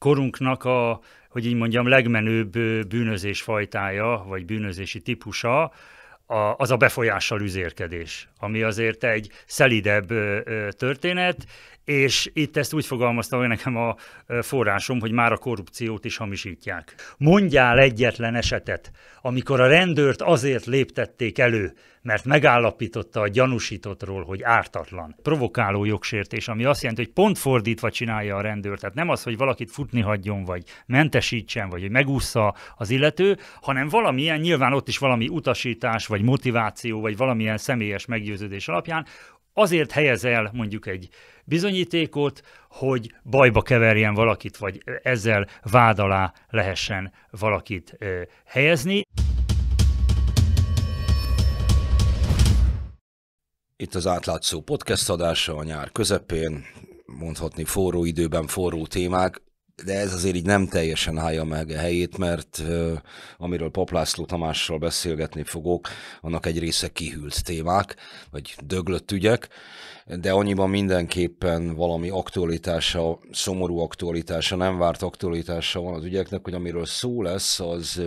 korunknak a, hogy így mondjam, legmenőbb bűnözés fajtája, vagy bűnözési típusa, a, az a befolyással üzérkedés, ami azért egy szelidebb történet, és itt ezt úgy fogalmazta hogy nekem a forrásom, hogy már a korrupciót is hamisítják. Mondjál egyetlen esetet, amikor a rendőrt azért léptették elő, mert megállapította a gyanúsítottról, hogy ártatlan. Provokáló jogsértés, ami azt jelenti, hogy pont fordítva csinálja a rendőr. Tehát nem az, hogy valakit futni hagyjon, vagy mentesítsen, vagy hogy megúszza az illető, hanem valamilyen, nyilván ott is valami utasítás, vagy motiváció, vagy valamilyen személyes meggyőződés alapján azért helyez el mondjuk egy bizonyítékot, hogy bajba keverjen valakit, vagy ezzel vád alá lehessen valakit ö, helyezni. Itt az átlátszó podcast adása a nyár közepén, mondhatni forró időben forró témák, de ez azért így nem teljesen állja meg a helyét, mert amiről Paplászló Tamással beszélgetni fogok, annak egy része kihűlt témák, vagy döglött ügyek, de annyiban mindenképpen valami aktualitása, szomorú aktualitása, nem várt aktualitása van az ügyeknek, hogy amiről szó lesz, az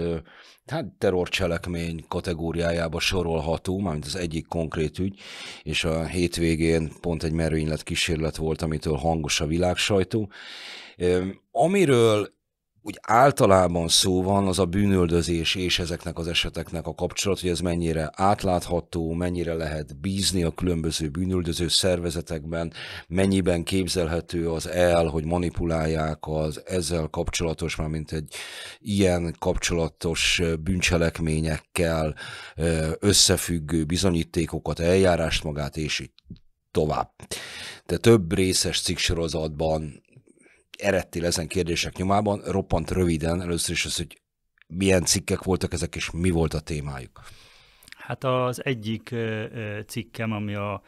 hát terrorcselekmény kategóriájába sorolható, mármint az egyik konkrét ügy, és a hétvégén pont egy merőinlet kísérlet volt, amitől hangos a világsajtó. Amiről úgy általában szó van az a bűnöldözés és ezeknek az eseteknek a kapcsolat, hogy ez mennyire átlátható, mennyire lehet bízni a különböző bűnöldöző szervezetekben, mennyiben képzelhető az el, hogy manipulálják az ezzel kapcsolatos, már mint egy ilyen kapcsolatos bűncselekményekkel összefüggő bizonyítékokat, eljárást magát, és így tovább. De több részes cikksorozatban eredtél ezen kérdések nyomában, roppant röviden először is az, hogy milyen cikkek voltak ezek, és mi volt a témájuk? Hát az egyik cikkem, ami a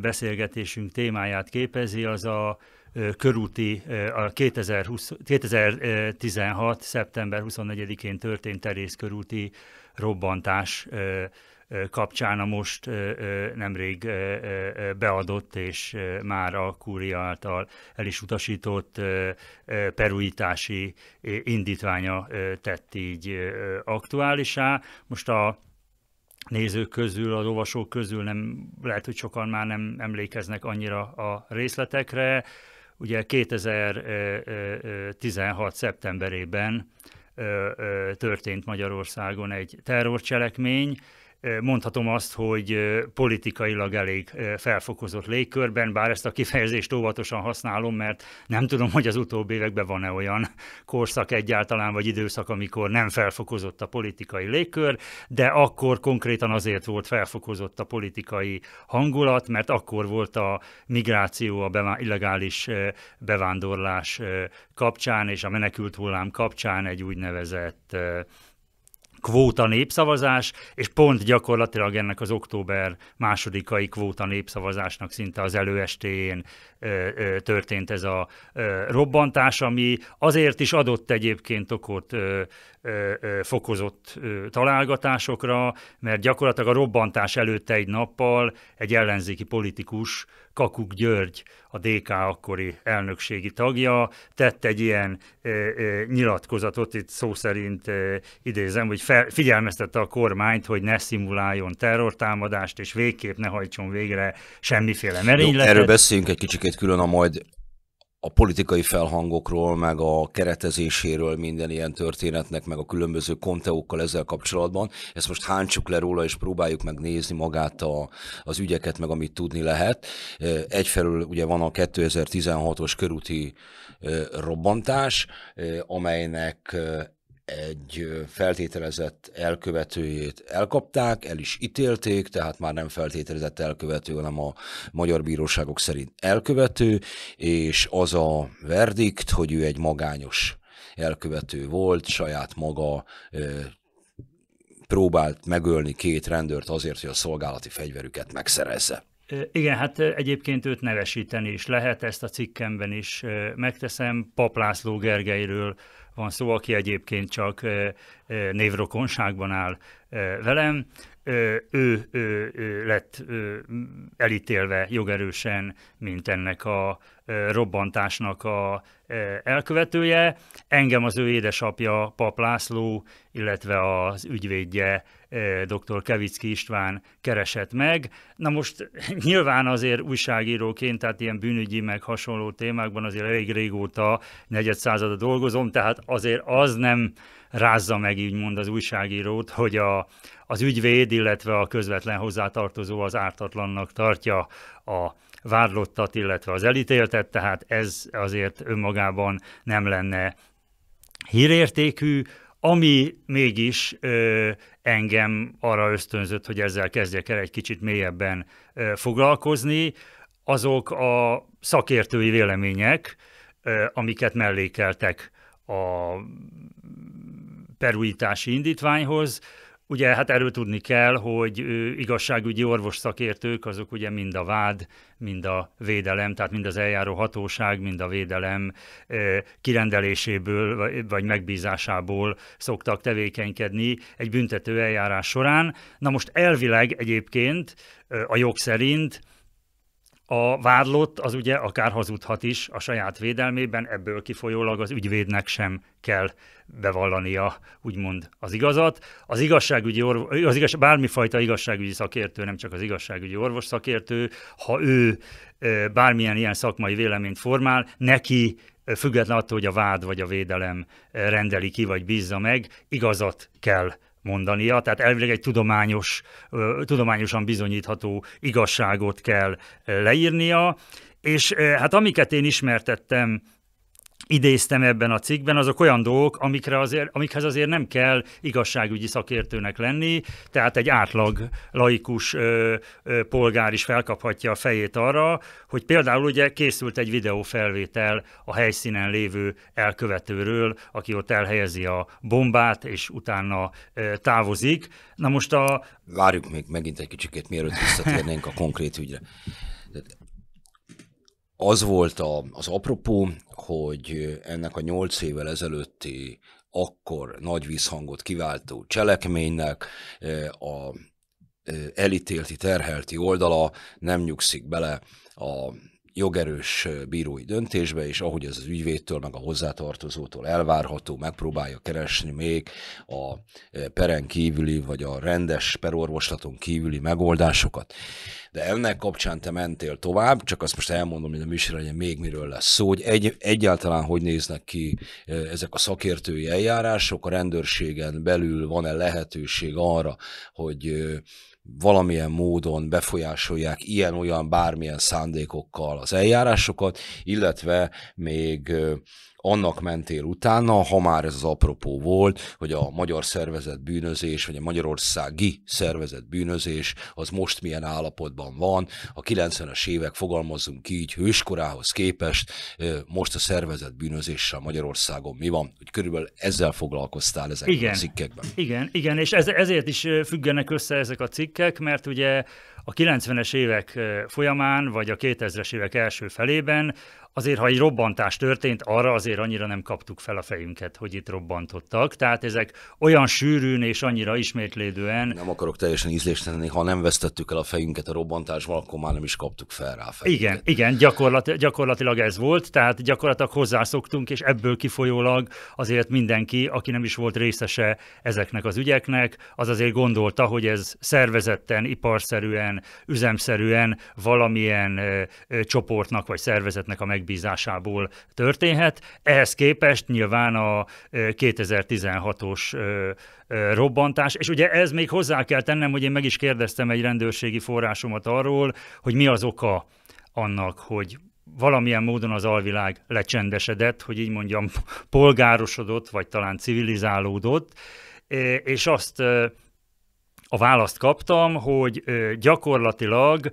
beszélgetésünk témáját képezi, az a körúti, a 2020, 2016. szeptember 24-én történt terész körúti robbantás kapcsán a most nemrég beadott és már a kúria által el is utasított peruitási indítványa tett így aktuálisá. Most a nézők közül, az olvasók közül nem, lehet, hogy sokan már nem emlékeznek annyira a részletekre. Ugye 2016. szeptemberében történt Magyarországon egy terrorcselekmény, mondhatom azt, hogy politikailag elég felfokozott légkörben, bár ezt a kifejezést óvatosan használom, mert nem tudom, hogy az utóbbi években van-e olyan korszak egyáltalán, vagy időszak, amikor nem felfokozott a politikai légkör, de akkor konkrétan azért volt felfokozott a politikai hangulat, mert akkor volt a migráció, a bevá- illegális bevándorlás kapcsán és a menekült hullám kapcsán egy úgynevezett kvóta népszavazás, és pont gyakorlatilag ennek az október másodikai kvóta népszavazásnak szinte az előestéjén történt ez a robbantás, ami azért is adott egyébként okot fokozott találgatásokra, mert gyakorlatilag a robbantás előtt egy nappal egy ellenzéki politikus, Kakuk György, a DK akkori elnökségi tagja, tett egy ilyen nyilatkozatot, itt szó szerint idézem, hogy figyelmeztette a kormányt, hogy ne szimuláljon terrortámadást, és végképp ne hajtson végre semmiféle merényletet. Jó, erről beszéljünk egy kicsikét külön a majd a politikai felhangokról, meg a keretezéséről minden ilyen történetnek, meg a különböző konteókkal ezzel kapcsolatban. Ezt most hántsuk le róla, és próbáljuk meg nézni magát a, az ügyeket, meg amit tudni lehet. Egyfelől ugye van a 2016-os körúti robbantás, amelynek egy feltételezett elkövetőjét elkapták, el is ítélték, tehát már nem feltételezett elkövető, hanem a magyar bíróságok szerint elkövető, és az a verdikt, hogy ő egy magányos elkövető volt, saját maga próbált megölni két rendőrt azért, hogy a szolgálati fegyverüket megszerezze. Igen, hát egyébként őt nevesíteni is lehet, ezt a cikkemben is megteszem. Paplászló Gergelyről van szó, aki egyébként csak névrokonságban áll velem. Ő, ő, ő lett elítélve jogerősen, mint ennek a robbantásnak a elkövetője. Engem az ő édesapja, Pap László, illetve az ügyvédje, dr. Kevicki István keresett meg. Na most nyilván azért újságíróként, tehát ilyen bűnügyi meg hasonló témákban azért elég régóta, negyed százada dolgozom, tehát azért az nem rázza meg mond az újságírót, hogy a, az ügyvéd, illetve a közvetlen hozzátartozó az ártatlannak tartja a vádlottat, illetve az elítéltet, tehát ez azért önmagában nem lenne hírértékű, ami mégis ö, engem arra ösztönzött, hogy ezzel kezdjek el egy kicsit mélyebben ö, foglalkozni, azok a szakértői vélemények, ö, amiket mellékeltek a perújítási indítványhoz, Ugye hát erről tudni kell, hogy igazságügyi orvos szakértők azok ugye mind a vád, mind a védelem, tehát mind az eljáró hatóság, mind a védelem kirendeléséből vagy megbízásából szoktak tevékenykedni egy büntető eljárás során. Na most elvileg egyébként a jog szerint a vádlott az ugye akár hazudhat is a saját védelmében, ebből kifolyólag az ügyvédnek sem kell bevallania úgymond az igazat. Az igazságügyi orvos, az igaz, bármifajta igazságügyi szakértő, nem csak az igazságügyi orvos szakértő, ha ő bármilyen ilyen szakmai véleményt formál, neki független attól, hogy a vád vagy a védelem rendeli ki, vagy bízza meg, igazat kell mondania, tehát elvileg egy tudományos, tudományosan bizonyítható igazságot kell leírnia, és hát amiket én ismertettem idéztem ebben a cikkben, azok olyan dolgok, amikre azért, amikhez azért nem kell igazságügyi szakértőnek lenni, tehát egy átlag laikus ö, ö, polgár is felkaphatja a fejét arra, hogy például ugye készült egy videófelvétel a helyszínen lévő elkövetőről, aki ott elhelyezi a bombát, és utána ö, távozik. Na most a... Várjuk még megint egy kicsikét, mielőtt visszatérnénk a konkrét ügyre az volt a, az apropó, hogy ennek a nyolc évvel ezelőtti akkor nagy visszhangot kiváltó cselekménynek e, a e, elítélti, terhelti oldala nem nyugszik bele a jogerős bírói döntésbe, és ahogy az az ügyvédtől, meg a hozzátartozótól elvárható, megpróbálja keresni még a peren kívüli, vagy a rendes perorvoslaton kívüli megoldásokat. De ennek kapcsán te mentél tovább, csak azt most elmondom, hogy a műsor legyen még miről lesz szó, hogy egy, egyáltalán hogy néznek ki ezek a szakértői eljárások, a rendőrségen belül van-e lehetőség arra, hogy valamilyen módon befolyásolják ilyen-olyan bármilyen szándékokkal az eljárásokat, illetve még annak mentél utána, ha már ez az apropó volt, hogy a magyar szervezet bűnözés, vagy a magyarországi szervezet bűnözés, az most milyen állapotban van. A 90-es évek, fogalmazunk így, hőskorához képest most a szervezet bűnözéssel Magyarországon mi van, hogy körülbelül ezzel foglalkoztál ezek igen, a cikkekben. Igen, igen, és ez, ezért is függenek össze ezek a cikkek, mert ugye a 90-es évek folyamán, vagy a 2000-es évek első felében azért, ha egy robbantás történt, arra azért annyira nem kaptuk fel a fejünket, hogy itt robbantottak. Tehát ezek olyan sűrűn és annyira ismétlődően. Nem akarok teljesen ízléstenni, ha nem vesztettük el a fejünket a robbantásban, akkor már nem is kaptuk fel rá fejünket. Igen, igen gyakorlat, gyakorlatilag ez volt, tehát gyakorlatilag hozzászoktunk, és ebből kifolyólag azért mindenki, aki nem is volt részese ezeknek az ügyeknek, az azért gondolta, hogy ez szervezetten, iparszerűen, üzemszerűen valamilyen ö, ö, csoportnak vagy szervezetnek a meg megbízásából történhet. Ehhez képest nyilván a 2016-os robbantás, és ugye ez még hozzá kell tennem, hogy én meg is kérdeztem egy rendőrségi forrásomat arról, hogy mi az oka annak, hogy valamilyen módon az alvilág lecsendesedett, hogy így mondjam, polgárosodott, vagy talán civilizálódott, és azt a választ kaptam, hogy gyakorlatilag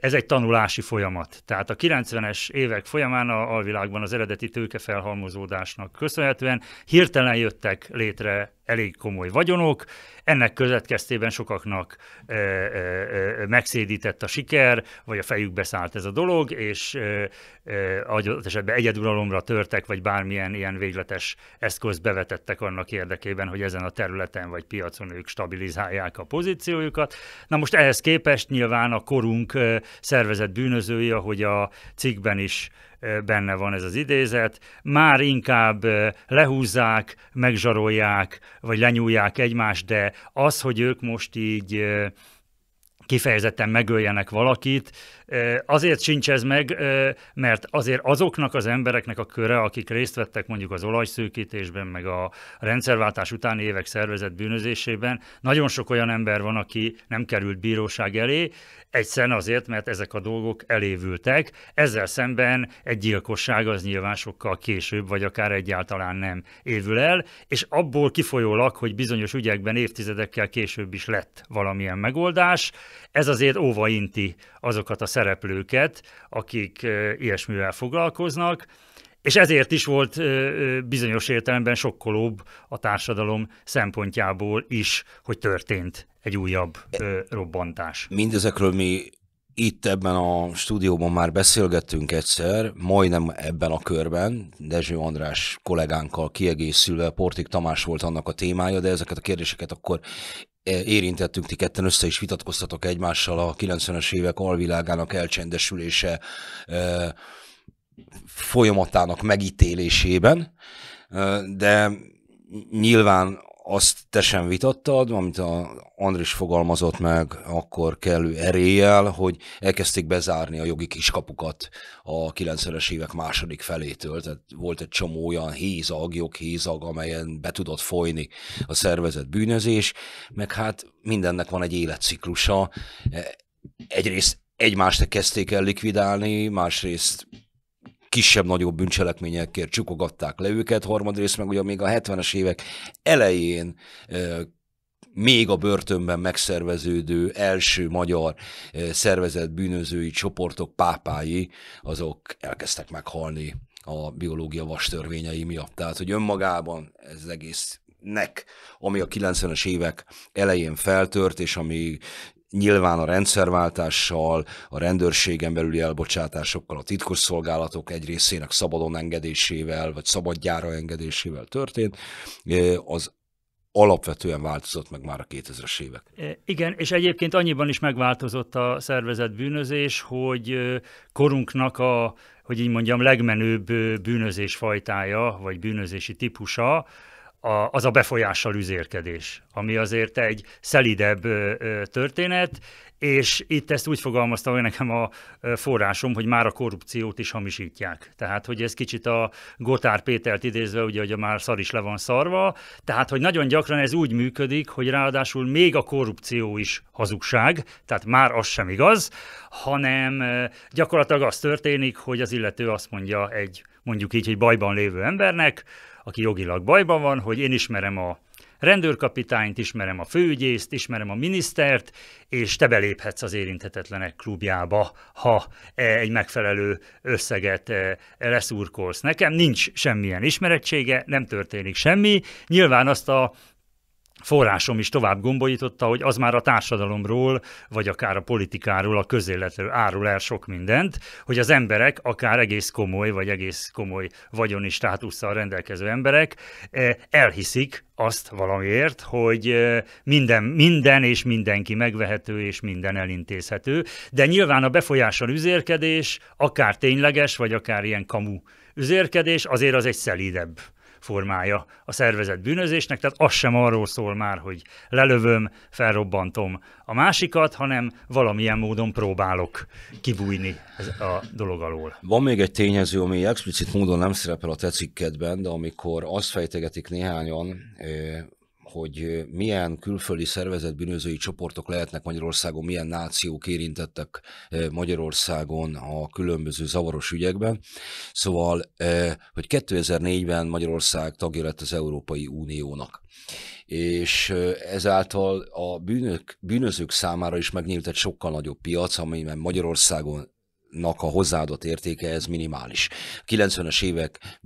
ez egy tanulási folyamat. Tehát a 90-es évek folyamán a alvilágban az eredeti tőkefelhalmozódásnak köszönhetően hirtelen jöttek létre elég komoly vagyonok. Ennek következtében sokaknak ö, e, ö, e, e, megszédített a siker, vagy a fejükbe szállt ez a dolog, és ö, adott esetben egyeduralomra törtek, vagy bármilyen ilyen végletes eszközt bevetettek annak érdekében, hogy ezen a területen vagy piacon ők stabilizálják a pozíciójukat. Na most ehhez képest nyilván a korunk szervezett bűnözői, ahogy a cikkben is benne van ez az idézet, már inkább lehúzzák, megzsarolják, vagy lenyúlják egymást, de az, hogy ők most így kifejezetten megöljenek valakit. Azért sincs ez meg, mert azért azoknak az embereknek a köre, akik részt vettek mondjuk az olajszűkítésben, meg a rendszerváltás utáni évek szervezett bűnözésében, nagyon sok olyan ember van, aki nem került bíróság elé, egyszerűen azért, mert ezek a dolgok elévültek. Ezzel szemben egy gyilkosság az nyilván sokkal később, vagy akár egyáltalán nem évül el, és abból kifolyólag, hogy bizonyos ügyekben évtizedekkel később is lett valamilyen megoldás, ez azért óvainti azokat a szereplőket, akik ilyesmivel foglalkoznak, és ezért is volt bizonyos értelemben sokkolóbb a társadalom szempontjából is, hogy történt egy újabb robbantás. Mindezekről mi itt ebben a stúdióban már beszélgettünk egyszer, majdnem ebben a körben, Dezső András kollégánkkal kiegészülve, Portik Tamás volt annak a témája, de ezeket a kérdéseket akkor E, érintettünk, ti ketten össze is vitatkoztatok egymással a 90-es évek alvilágának elcsendesülése e, folyamatának megítélésében, e, de nyilván azt te sem vitattad, amit a Andris fogalmazott meg akkor kellő eréllyel, hogy elkezdték bezárni a jogi kiskapukat a 90-es évek második felétől, tehát volt egy csomó olyan hézag, joghézag, amelyen be tudott folyni a szervezet bűnözés, meg hát mindennek van egy életciklusa. E, egyrészt egymást kezdték el likvidálni, másrészt kisebb-nagyobb bűncselekményekért csukogatták le őket, harmadrészt meg ugye még a 70-es évek elején még a börtönben megszerveződő első magyar szervezett bűnözői csoportok pápái, azok elkezdtek meghalni a biológia vastörvényei miatt. Tehát, hogy önmagában ez egész nek, ami a 90-es évek elején feltört, és ami Nyilván a rendszerváltással, a rendőrségen belüli elbocsátásokkal, a titkosszolgálatok egy részének szabadon engedésével, vagy szabadjára engedésével történt. Az alapvetően változott meg már a 2000-es évek. Igen, és egyébként annyiban is megváltozott a szervezett bűnözés, hogy korunknak a, hogy így mondjam, legmenőbb bűnözés fajtája, vagy bűnözési típusa, a, az a befolyással üzérkedés, ami azért egy szelidebb történet, és itt ezt úgy fogalmazta hogy nekem a forrásom, hogy már a korrupciót is hamisítják. Tehát, hogy ez kicsit a Gotár Pétert idézve, ugye, hogy már szar is le van szarva, tehát, hogy nagyon gyakran ez úgy működik, hogy ráadásul még a korrupció is hazugság, tehát már az sem igaz, hanem gyakorlatilag az történik, hogy az illető azt mondja egy, mondjuk így, egy bajban lévő embernek, aki jogilag bajban van, hogy én ismerem a rendőrkapitányt, ismerem a főügyészt, ismerem a minisztert, és te beléphetsz az érinthetetlenek klubjába, ha e egy megfelelő összeget e, leszurkolsz. Nekem nincs semmilyen ismerettsége, nem történik semmi. Nyilván azt a forrásom is tovább gombolította, hogy az már a társadalomról, vagy akár a politikáról, a közéletről árul el sok mindent, hogy az emberek, akár egész komoly, vagy egész komoly vagyoni státusszal rendelkező emberek eh, elhiszik azt valamiért, hogy eh, minden, minden és mindenki megvehető és minden elintézhető, de nyilván a befolyással üzérkedés, akár tényleges, vagy akár ilyen kamu üzérkedés, azért az egy szelídebb formája a szervezet bűnözésnek, tehát az sem arról szól már, hogy lelövöm, felrobbantom a másikat, hanem valamilyen módon próbálok kibújni a dolog alól. Van még egy tényező, ami explicit módon nem szerepel a te cikkedben, de amikor azt fejtegetik néhányan, hogy milyen külföldi szervezetbűnözői csoportok lehetnek Magyarországon, milyen nációk érintettek Magyarországon a különböző zavaros ügyekben. Szóval, hogy 2004-ben Magyarország tagja lett az Európai Uniónak. És ezáltal a bűnök, bűnözők számára is megnyílt egy sokkal nagyobb piac, amelyben Magyarországon nak a hozzáadott értéke ez minimális. 90-es évek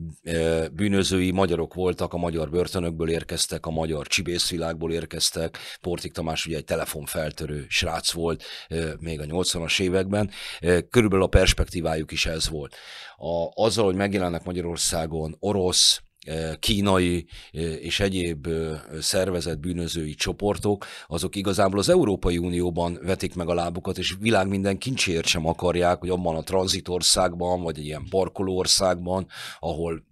bűnözői magyarok voltak, a magyar börtönökből érkeztek, a magyar csibészvilágból érkeztek, Portik Tamás ugye egy telefonfeltörő srác volt még a 80-as években, körülbelül a perspektívájuk is ez volt. A, azzal, hogy megjelennek Magyarországon orosz, kínai és egyéb szervezett bűnözői csoportok, azok igazából az Európai Unióban vetik meg a lábukat, és világ minden kincsért sem akarják, hogy abban a tranzitországban, vagy egy ilyen parkolóországban, ahol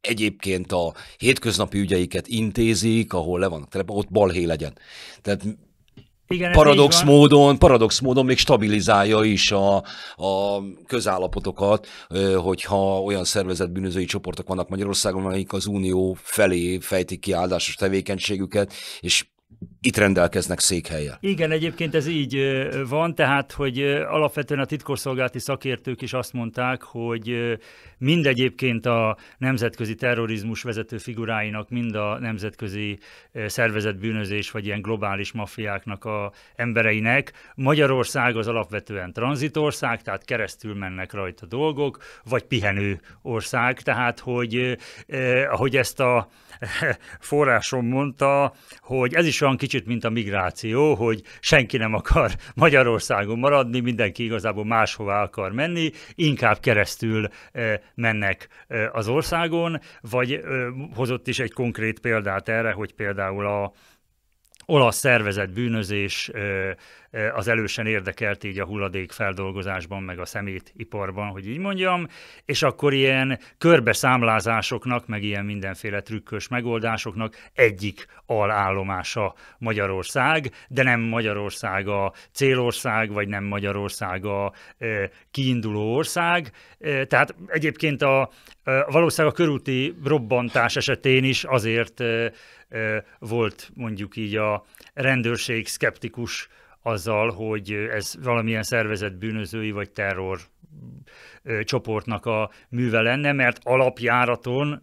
egyébként a hétköznapi ügyeiket intézik, ahol le vannak ott balhé legyen. Tehát igen, paradox módon, paradox módon még stabilizálja is a, a közállapotokat, hogyha olyan szervezett bűnözői csoportok vannak Magyarországon, amelyik az Unió felé fejtik ki áldásos tevékenységüket, és itt rendelkeznek székhelye. Igen, egyébként ez így van, tehát, hogy alapvetően a titkosszolgálati szakértők is azt mondták, hogy mind egyébként a nemzetközi terrorizmus vezető figuráinak, mind a nemzetközi szervezetbűnözés, vagy ilyen globális mafiáknak a embereinek. Magyarország az alapvetően tranzitország, tehát keresztül mennek rajta dolgok, vagy pihenő ország, tehát, hogy eh, ahogy ezt a forrásom mondta, hogy ez is olyan kicsit kicsit, mint a migráció, hogy senki nem akar Magyarországon maradni, mindenki igazából máshová akar menni, inkább keresztül eh, mennek eh, az országon, vagy eh, hozott is egy konkrét példát erre, hogy például a olasz szervezet bűnözés Eh, az elősen érdekelt így a hulladékfeldolgozásban, meg a szemétiparban, hogy így mondjam, és akkor ilyen körbeszámlázásoknak, meg ilyen mindenféle trükkös megoldásoknak egyik alállomása Magyarország, de nem Magyarország a célország, vagy nem Magyarország a eh, kiinduló ország. Eh, tehát egyébként a, valószínűleg a körúti robbantás esetén is azért volt mondjuk így a rendőrség szkeptikus azzal, hogy ez valamilyen szervezet bűnözői vagy terror csoportnak a műve lenne, mert alapjáraton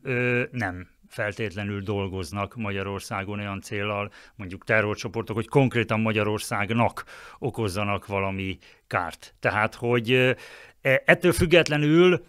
nem feltétlenül dolgoznak Magyarországon olyan célral, mondjuk terrorcsoportok, hogy konkrétan Magyarországnak okozzanak valami kárt. Tehát, hogy e, ettől függetlenül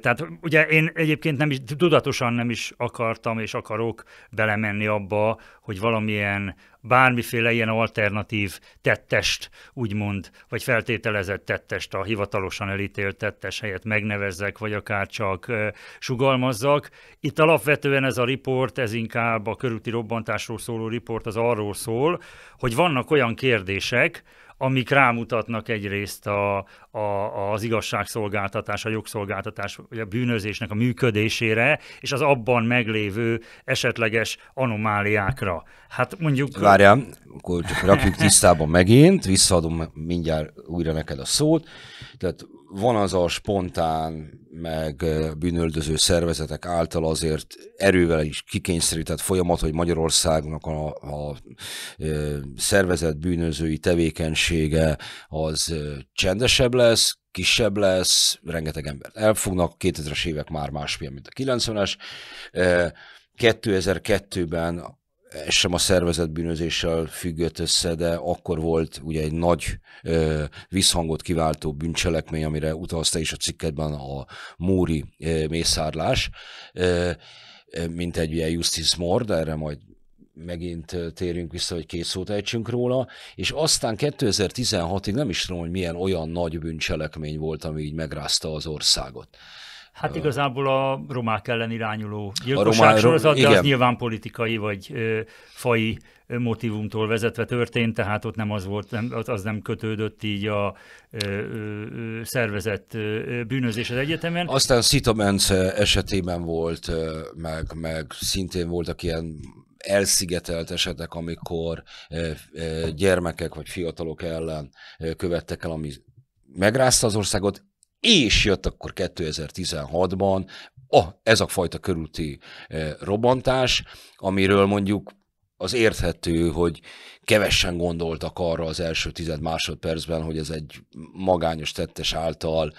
tehát ugye én egyébként nem is, tudatosan nem is akartam és akarok belemenni abba, hogy valamilyen bármiféle ilyen alternatív tettest, úgymond, vagy feltételezett tettest, a hivatalosan elítélt tettes helyett megnevezzek, vagy akár csak sugalmazzak. Itt alapvetően ez a riport, ez inkább a körülti robbantásról szóló riport, az arról szól, hogy vannak olyan kérdések, amik rámutatnak egyrészt a, a, az igazságszolgáltatás, a jogszolgáltatás, a bűnözésnek a működésére, és az abban meglévő esetleges anomáliákra. Hát mondjuk... Várjál, akkor csak rakjuk tisztában megint, visszaadom mindjárt újra neked a szót. Tehát van az a spontán meg bűnöldöző szervezetek által azért erővel is kikényszerített folyamat, hogy Magyarországnak a, a szervezet bűnözői tevékenysége az csendesebb lesz, kisebb lesz, rengeteg embert elfognak, 2000-es évek már másfél, mint a 90-es. 2002-ben ez sem a szervezetbűnözéssel függött össze, de akkor volt ugye egy nagy ö, visszhangot kiváltó bűncselekmény, amire utalta is a cikketben a Móri ö, mészárlás, ö, mint egy ilyen justice mord, erre majd megint térünk vissza, hogy két szót ejtsünk róla, és aztán 2016-ig nem is tudom, hogy milyen olyan nagy bűncselekmény volt, ami így megrázta az országot. Hát igazából a romák ellen irányuló gyilkosság sorozat, de az nyilván politikai vagy ö, fai motivumtól vezetve történt, tehát ott nem az volt, nem, az nem kötődött így a ö, ö, szervezett bűnözés az egyetemen. Aztán Szita esetében volt, meg, meg szintén voltak ilyen elszigetelt esetek, amikor gyermekek vagy fiatalok ellen követtek el, ami megrázta az országot, és jött akkor 2016-ban a, ez a fajta körülti eh, robbantás, amiről mondjuk az érthető, hogy kevesen gondoltak arra az első tized másodpercben, hogy ez egy magányos tettes által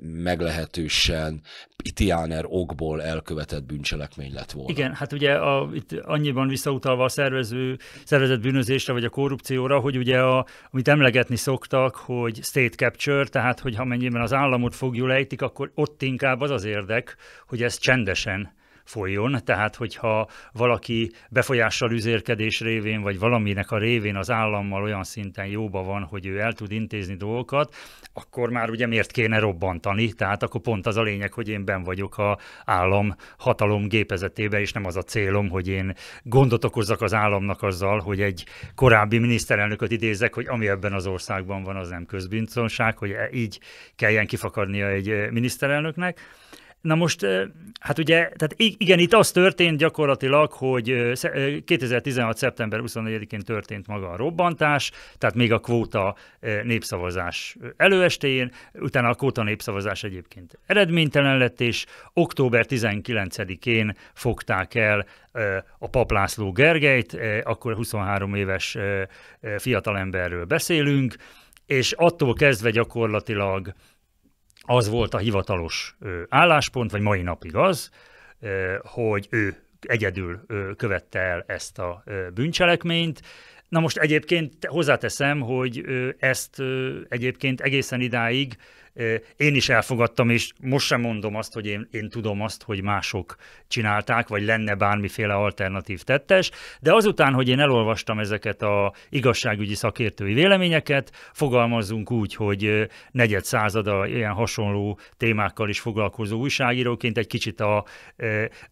meglehetősen Itiáner okból elkövetett bűncselekmény lett volna. Igen, hát ugye a, itt annyiban visszautalva a szervező, szervezett bűnözésre vagy a korrupcióra, hogy ugye a, amit emlegetni szoktak, hogy state capture, tehát hogy ha mennyiben az államot fogjul ejtik, akkor ott inkább az az érdek, hogy ez csendesen folyjon, tehát hogyha valaki befolyással üzérkedés révén, vagy valaminek a révén az állammal olyan szinten jóba van, hogy ő el tud intézni dolgokat, akkor már ugye miért kéne robbantani, tehát akkor pont az a lényeg, hogy én ben vagyok a állam hatalom gépezetébe, és nem az a célom, hogy én gondot okozzak az államnak azzal, hogy egy korábbi miniszterelnököt idézek, hogy ami ebben az országban van, az nem közbiztonság, hogy e így kelljen kifakadnia egy miniszterelnöknek. Na most, hát ugye, tehát igen, itt az történt gyakorlatilag, hogy 2016. szeptember 24-én történt maga a robbantás, tehát még a kvóta népszavazás előestéjén, utána a kvóta népszavazás egyébként eredménytelen lett, és október 19-én fogták el a paplászló Gergelyt, akkor 23 éves fiatalemberről beszélünk, és attól kezdve gyakorlatilag az volt a hivatalos álláspont, vagy mai napig az, hogy ő egyedül követte el ezt a bűncselekményt. Na most egyébként hozzáteszem, hogy ezt egyébként egészen idáig én is elfogadtam, és most sem mondom azt, hogy én, én tudom azt, hogy mások csinálták, vagy lenne bármiféle alternatív tettes, de azután, hogy én elolvastam ezeket a igazságügyi szakértői véleményeket, fogalmazzunk úgy, hogy negyed százada ilyen hasonló témákkal is foglalkozó újságíróként egy kicsit a,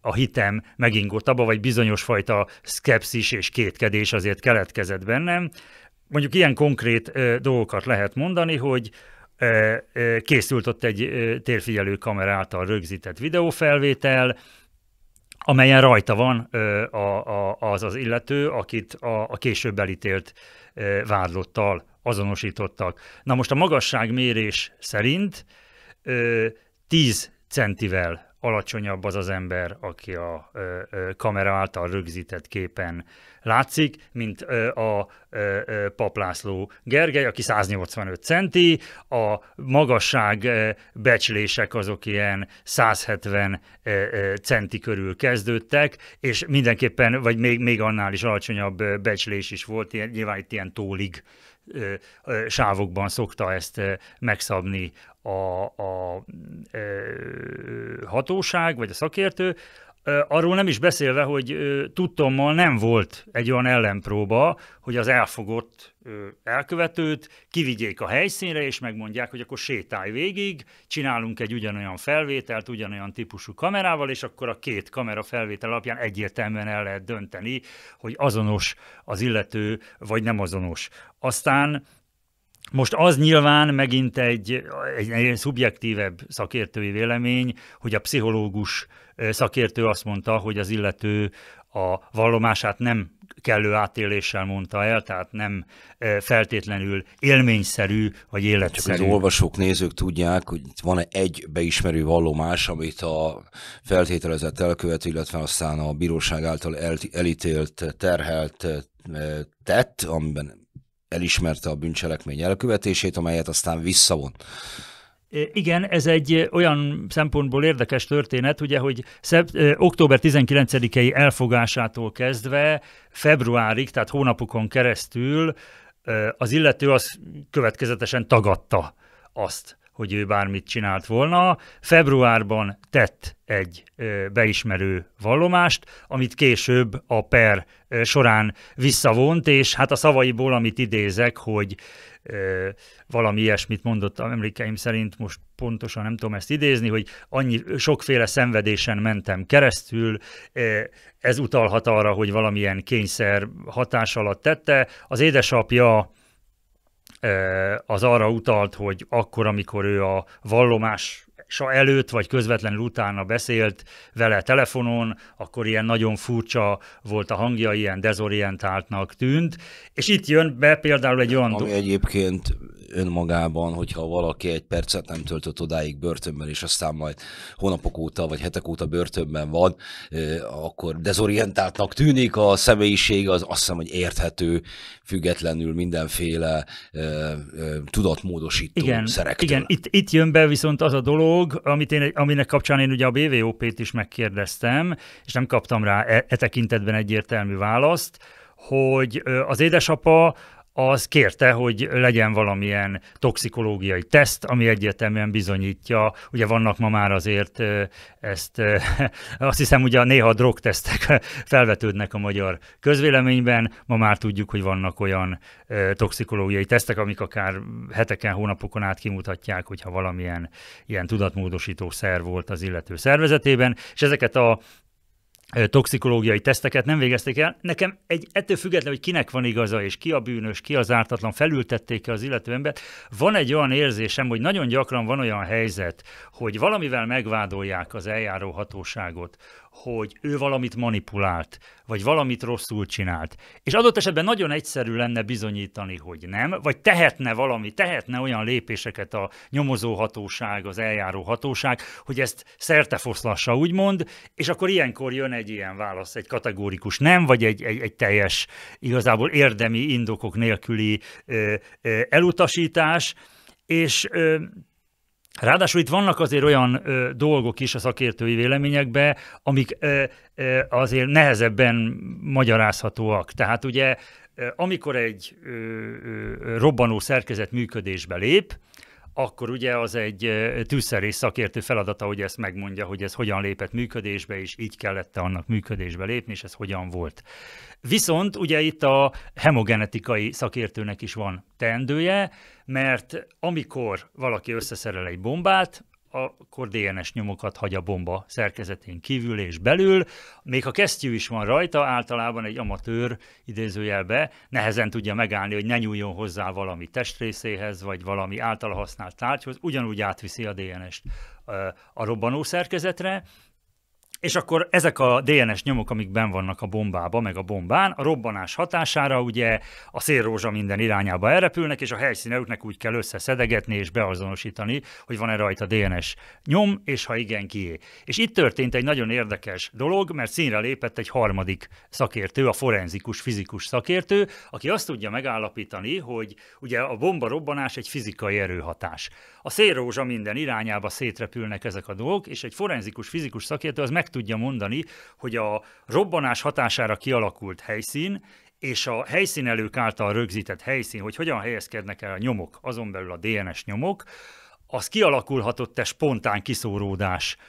a hitem megingott abba, vagy bizonyos fajta szkepszis és kétkedés azért keletkezett bennem. Mondjuk ilyen konkrét dolgokat lehet mondani, hogy készült ott egy térfigyelő kamera által rögzített videófelvétel, amelyen rajta van az az illető, akit a később elítélt vádlottal azonosítottak. Na most a magasságmérés szerint 10 centivel alacsonyabb az az ember, aki a kamera által rögzített képen látszik, mint a László Gergely, aki 185 centi, a magasság becslések azok ilyen 170 centi körül kezdődtek, és mindenképpen, vagy még, még annál is alacsonyabb becslés is volt, ilyen, nyilván itt ilyen tólig sávokban szokta ezt megszabni a, a, a hatóság, vagy a szakértő, Arról nem is beszélve, hogy tudtommal nem volt egy olyan ellenpróba, hogy az elfogott elkövetőt kivigyék a helyszínre, és megmondják, hogy akkor sétálj végig, csinálunk egy ugyanolyan felvételt, ugyanolyan típusú kamerával, és akkor a két kamera felvétel alapján egyértelműen el lehet dönteni, hogy azonos az illető, vagy nem azonos. Aztán most az nyilván megint egy, egy, egy szubjektívebb szakértői vélemény, hogy a pszichológus szakértő azt mondta, hogy az illető a vallomását nem kellő átéléssel mondta el, tehát nem feltétlenül élményszerű vagy életszerű. Csak az olvasók, nézők tudják, hogy itt van egy beismerő vallomás, amit a feltételezett elkövető, illetve aztán a bíróság által elítélt, terhelt tett, amiben elismerte a bűncselekmény elkövetését, amelyet aztán visszavon. Igen, ez egy olyan szempontból érdekes történet, ugye, hogy szept, október 19-i elfogásától kezdve februárig, tehát hónapokon keresztül az illető az következetesen tagadta azt, hogy ő bármit csinált volna. Februárban tett egy beismerő vallomást, amit később a per során visszavont, és hát a szavaiból, amit idézek, hogy valami ilyesmit mondott emlékeim szerint, most pontosan nem tudom ezt idézni, hogy annyi sokféle szenvedésen mentem keresztül, ez utalhat arra, hogy valamilyen kényszer hatás alatt tette. Az édesapja az arra utalt, hogy akkor, amikor ő a vallomás sa előtt vagy közvetlenül utána beszélt vele telefonon, akkor ilyen nagyon furcsa volt a hangja, ilyen dezorientáltnak tűnt. És itt jön be például egy olyan... Ami egyébként önmagában, hogyha valaki egy percet nem töltött odáig börtönben, és aztán majd hónapok óta vagy hetek óta börtönben van, akkor dezorientáltnak tűnik a személyiség, az azt hiszem, hogy érthető, függetlenül mindenféle tudatmódosító igen, szerektől. Igen, itt, itt jön be viszont az a dolog, amit én, aminek kapcsán én ugye a BVOP-t is megkérdeztem, és nem kaptam rá e, e tekintetben egyértelmű választ, hogy az édesapa az kérte, hogy legyen valamilyen toxikológiai teszt, ami egyértelműen bizonyítja, ugye vannak ma már azért ezt, azt hiszem ugye néha a drogtesztek felvetődnek a magyar közvéleményben, ma már tudjuk, hogy vannak olyan toxikológiai tesztek, amik akár heteken, hónapokon át kimutatják, hogyha valamilyen ilyen tudatmódosító szer volt az illető szervezetében, és ezeket a toxikológiai teszteket nem végezték el. Nekem egy, ettől függetlenül, hogy kinek van igaza, és ki a bűnös, ki az ártatlan, felültették-e az illető embert, van egy olyan érzésem, hogy nagyon gyakran van olyan helyzet, hogy valamivel megvádolják az eljáró hatóságot, hogy ő valamit manipulált, vagy valamit rosszul csinált. És adott esetben nagyon egyszerű lenne bizonyítani, hogy nem, vagy tehetne valami, tehetne olyan lépéseket a nyomozóhatóság, az eljáró hatóság, hogy ezt szertefoszlassa, úgymond, és akkor ilyenkor jön egy ilyen válasz, egy kategórikus nem, vagy egy, egy, egy teljes, igazából érdemi indokok nélküli ö, ö, elutasítás, és ö, Ráadásul itt vannak azért olyan ö, dolgok is a szakértői véleményekbe, amik ö, ö, azért nehezebben magyarázhatóak. Tehát ugye, ö, amikor egy ö, ö, robbanó szerkezet működésbe lép, akkor ugye az egy tűzszerész szakértő feladata, hogy ezt megmondja, hogy ez hogyan lépett működésbe, és így kellett annak működésbe lépni, és ez hogyan volt. Viszont ugye itt a hemogenetikai szakértőnek is van teendője, mert amikor valaki összeszerel egy bombát, akkor DNS nyomokat hagy a bomba szerkezetén kívül és belül. Még a kesztyű is van rajta, általában egy amatőr idézőjelbe nehezen tudja megállni, hogy ne nyúljon hozzá valami testrészéhez, vagy valami általa használt tárgyhoz, ugyanúgy átviszi a DNS-t a robbanó szerkezetre, és akkor ezek a DNS nyomok, amik ben vannak a bombába, meg a bombán, a robbanás hatására ugye a szélrózsa minden irányába elrepülnek, és a helyszínelőknek úgy kell összeszedegetni és beazonosítani, hogy van-e rajta DNS nyom, és ha igen, kié. És itt történt egy nagyon érdekes dolog, mert színre lépett egy harmadik szakértő, a forenzikus fizikus szakértő, aki azt tudja megállapítani, hogy ugye a bomba robbanás egy fizikai erőhatás. A szélrózsa minden irányába szétrepülnek ezek a dolgok, és egy forenzikus fizikus szakértő az meg meg tudja mondani, hogy a robbanás hatására kialakult helyszín és a helyszínelők által rögzített helyszín, hogy hogyan helyezkednek el a nyomok, azon belül a DNS nyomok, az kialakulhatott-e spontán kiszóródáson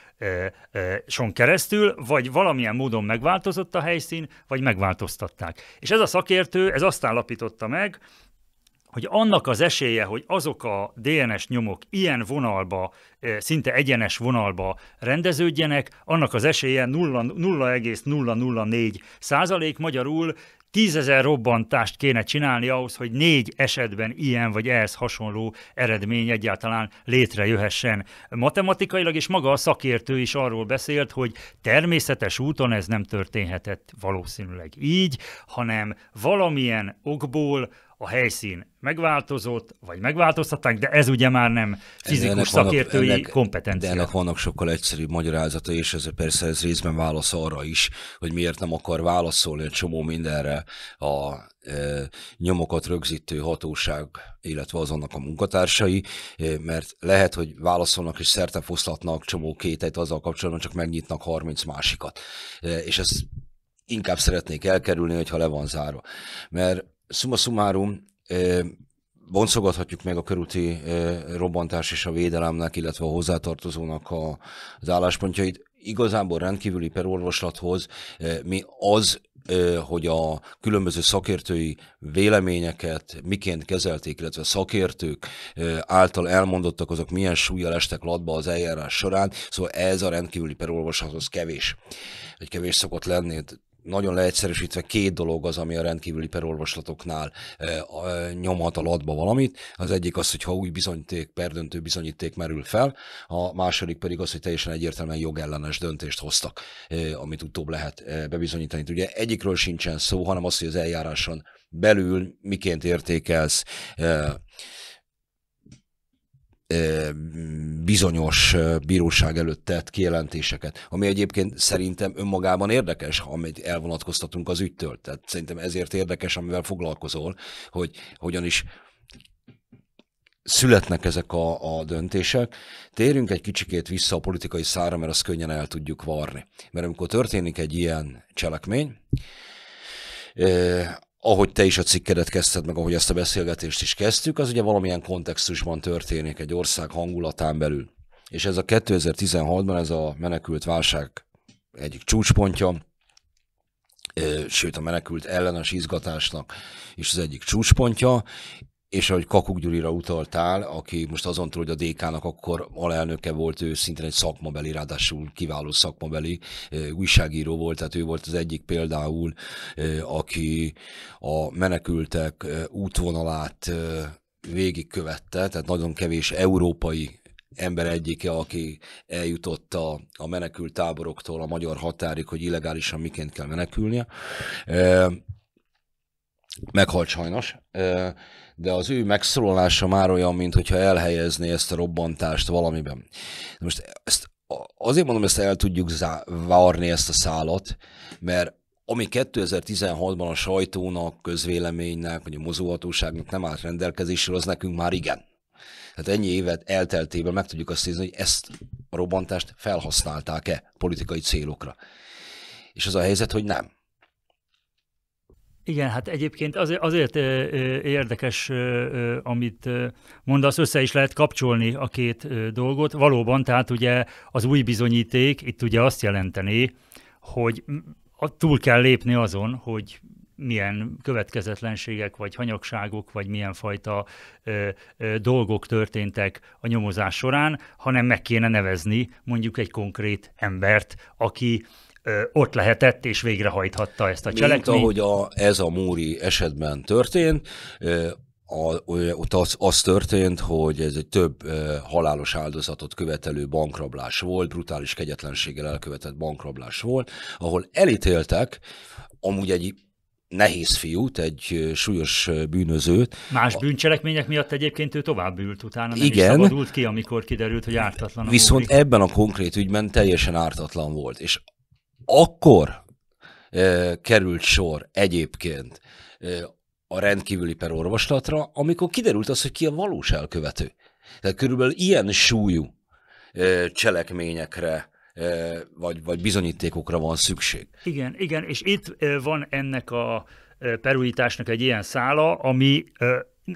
keresztül, vagy valamilyen módon megváltozott a helyszín, vagy megváltoztatták. És ez a szakértő, ez azt állapította meg, hogy annak az esélye, hogy azok a DNS nyomok ilyen vonalba, eh, szinte egyenes vonalba rendeződjenek, annak az esélye 0,004 százalék, magyarul tízezer robbantást kéne csinálni ahhoz, hogy négy esetben ilyen vagy ehhez hasonló eredmény egyáltalán létrejöhessen. Matematikailag és maga a szakértő is arról beszélt, hogy természetes úton ez nem történhetett valószínűleg így, hanem valamilyen okból a helyszín megváltozott, vagy megváltoztatták, de ez ugye már nem fizikus ennek szakértői vannak, ennek, kompetencia. De ennek vannak sokkal egyszerűbb magyarázata, és ez persze ez részben válasz arra is, hogy miért nem akar válaszolni egy csomó mindenre a e, nyomokat rögzítő hatóság, illetve azonnak a munkatársai, e, mert lehet, hogy válaszolnak és szertefoszlatnak csomó kétet, azzal kapcsolatban, csak megnyitnak 30 másikat. E, és ezt inkább szeretnék elkerülni, hogyha le van zárva. Mert Szuma szumárum, boncolgathatjuk meg a körúti robbantás és a védelemnek, illetve a hozzátartozónak a, az álláspontjait. Igazából rendkívüli perorvoslathoz mi az, hogy a különböző szakértői véleményeket miként kezelték, illetve szakértők által elmondottak, azok milyen súlyjal estek latba az eljárás során, szóval ez a rendkívüli perolvasathoz kevés, Egy kevés szokott lenni nagyon leegyszerűsítve két dolog az, ami a rendkívüli perorvoslatoknál nyomhat a latba valamit. Az egyik az, hogy ha új bizonyíték, perdöntő bizonyíték merül fel, a második pedig az, hogy teljesen egyértelműen jogellenes döntést hoztak, amit utóbb lehet bebizonyítani. Ugye egyikről sincsen szó, hanem az, hogy az eljáráson belül miként értékelsz bizonyos bíróság előtt tett kijelentéseket, ami egyébként szerintem önmagában érdekes, amit elvonatkoztatunk az ügytől. Tehát szerintem ezért érdekes, amivel foglalkozol, hogy hogyan is születnek ezek a, a döntések. Térjünk egy kicsikét vissza a politikai szára, mert azt könnyen el tudjuk varni. Mert amikor történik egy ilyen cselekmény, ahogy te is a cikkedet kezdted, meg ahogy ezt a beszélgetést is kezdtük, az ugye valamilyen kontextusban történik egy ország hangulatán belül. És ez a 2016-ban ez a menekült válság egyik csúcspontja, sőt a menekült ellenes izgatásnak is az egyik csúcspontja, és ahogy Kakuk Gyurira utaltál, aki most azon túl, hogy a DK-nak akkor alelnöke volt, ő szintén egy szakmabeli, ráadásul kiváló szakmabeli újságíró volt, tehát ő volt az egyik például, aki a menekültek útvonalát végigkövette, tehát nagyon kevés európai ember egyike, aki eljutott a, a menekült táboroktól a magyar határig, hogy illegálisan miként kell menekülnie. Meghalt sajnos de az ő megszólalása már olyan, mintha elhelyezné ezt a robbantást valamiben. De most ezt, azért mondom, ezt el tudjuk zá- várni ezt a szálat, mert ami 2016-ban a sajtónak, közvéleménynek, vagy a mozóhatóságnak nem állt rendelkezésre, az nekünk már igen. Tehát ennyi évet elteltében meg tudjuk azt nézni, hogy ezt a robbantást felhasználták-e politikai célokra. És az a helyzet, hogy nem. Igen, hát egyébként azért, azért érdekes, amit mondasz, össze is lehet kapcsolni a két dolgot. Valóban, tehát ugye az új bizonyíték itt ugye azt jelenteni, hogy túl kell lépni azon, hogy milyen következetlenségek, vagy hanyagságok, vagy milyen fajta ö, ö, dolgok történtek a nyomozás során, hanem meg kéne nevezni mondjuk egy konkrét embert, aki ott lehetett és végrehajthatta ezt a cselekményt. Mint ahogy a, ez a Múri esetben történt, a, ott az, az történt, hogy ez egy több e, halálos áldozatot követelő bankrablás volt, brutális kegyetlenséggel elkövetett bankrablás volt, ahol elítéltek amúgy egy nehéz fiút, egy súlyos bűnözőt. Más bűncselekmények miatt egyébként ő tovább ült utána, nem Igen, is szabadult ki, amikor kiderült, hogy ártatlan. viszont ebben a konkrét ügyben teljesen ártatlan volt, és akkor e, került sor egyébként e, a rendkívüli perorvoslatra, amikor kiderült az, hogy ki a valós elkövető. Tehát körülbelül ilyen súlyú e, cselekményekre vagy, vagy bizonyítékokra van szükség. Igen, igen, és itt van ennek a perújításnak egy ilyen szála, ami,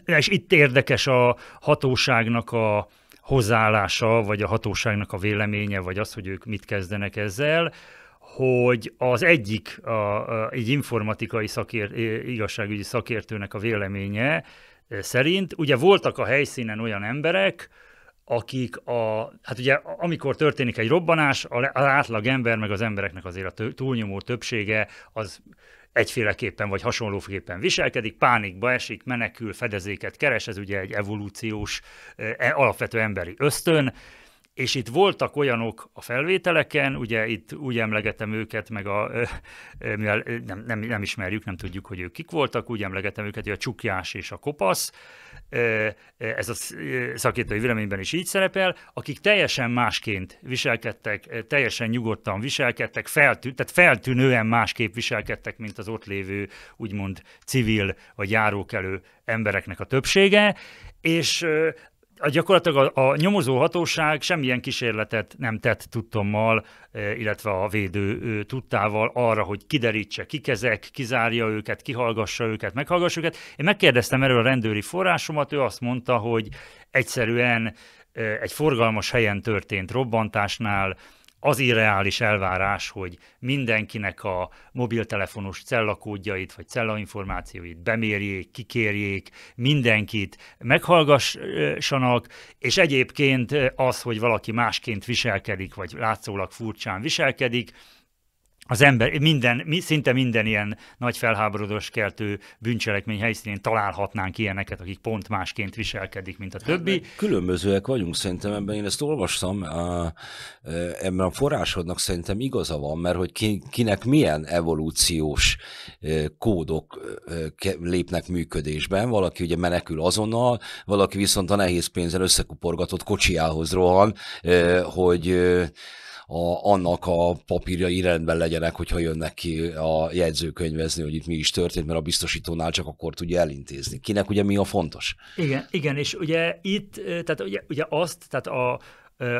és itt érdekes a hatóságnak a hozzáállása, vagy a hatóságnak a véleménye, vagy az, hogy ők mit kezdenek ezzel, hogy az egyik, a, a, egy informatikai szakér, igazságügyi szakértőnek a véleménye szerint, ugye voltak a helyszínen olyan emberek, akik a, hát ugye amikor történik egy robbanás, az átlag ember meg az embereknek azért a túlnyomó többsége az egyféleképpen vagy hasonlóképpen viselkedik, pánikba esik, menekül, fedezéket keres, ez ugye egy evolúciós, e, alapvető emberi ösztön, és itt voltak olyanok a felvételeken, ugye itt úgy emlegetem őket, meg a, mivel nem, nem, nem ismerjük, nem tudjuk, hogy ők kik voltak, úgy emlegetem őket, hogy a csukjás és a kopasz, ez a szakértői véleményben is így szerepel, akik teljesen másként viselkedtek, teljesen nyugodtan viselkedtek, feltű, tehát feltűnően másképp viselkedtek, mint az ott lévő úgymond civil vagy járókelő embereknek a többsége, és a gyakorlatilag a, a nyomozó hatóság semmilyen kísérletet nem tett tudtommal, e, illetve a védő tudtával arra, hogy kiderítse, kikezek, kizárja őket, kihallgassa őket, meghallgassa őket. Én megkérdeztem erről a rendőri forrásomat, ő azt mondta, hogy egyszerűen e, egy forgalmas helyen történt robbantásnál az irreális elvárás, hogy mindenkinek a mobiltelefonos cellakódjait vagy cellainformációit bemérjék, kikérjék, mindenkit meghallgassanak, és egyébként az, hogy valaki másként viselkedik, vagy látszólag furcsán viselkedik, az ember, minden, szinte minden ilyen nagy felháborodós keltő bűncselekmény helyszínén találhatnánk ilyeneket, akik pont másként viselkedik, mint a hát többi. Hát, különbözőek vagyunk szerintem ebben, én ezt olvastam, a, e, ebben a forrásodnak szerintem igaza van, mert hogy ki, kinek milyen evolúciós e, kódok e, lépnek működésben, valaki ugye menekül azonnal, valaki viszont a nehéz pénzzel összekuporgatott kocsiához rohan, hogy a, annak a papírjai rendben legyenek, hogyha jönnek ki a jegyzőkönyvezni, hogy itt mi is történt, mert a biztosítónál csak akkor tudja elintézni. Kinek ugye mi a fontos? Igen, igen és ugye itt, tehát ugye, ugye azt, tehát a,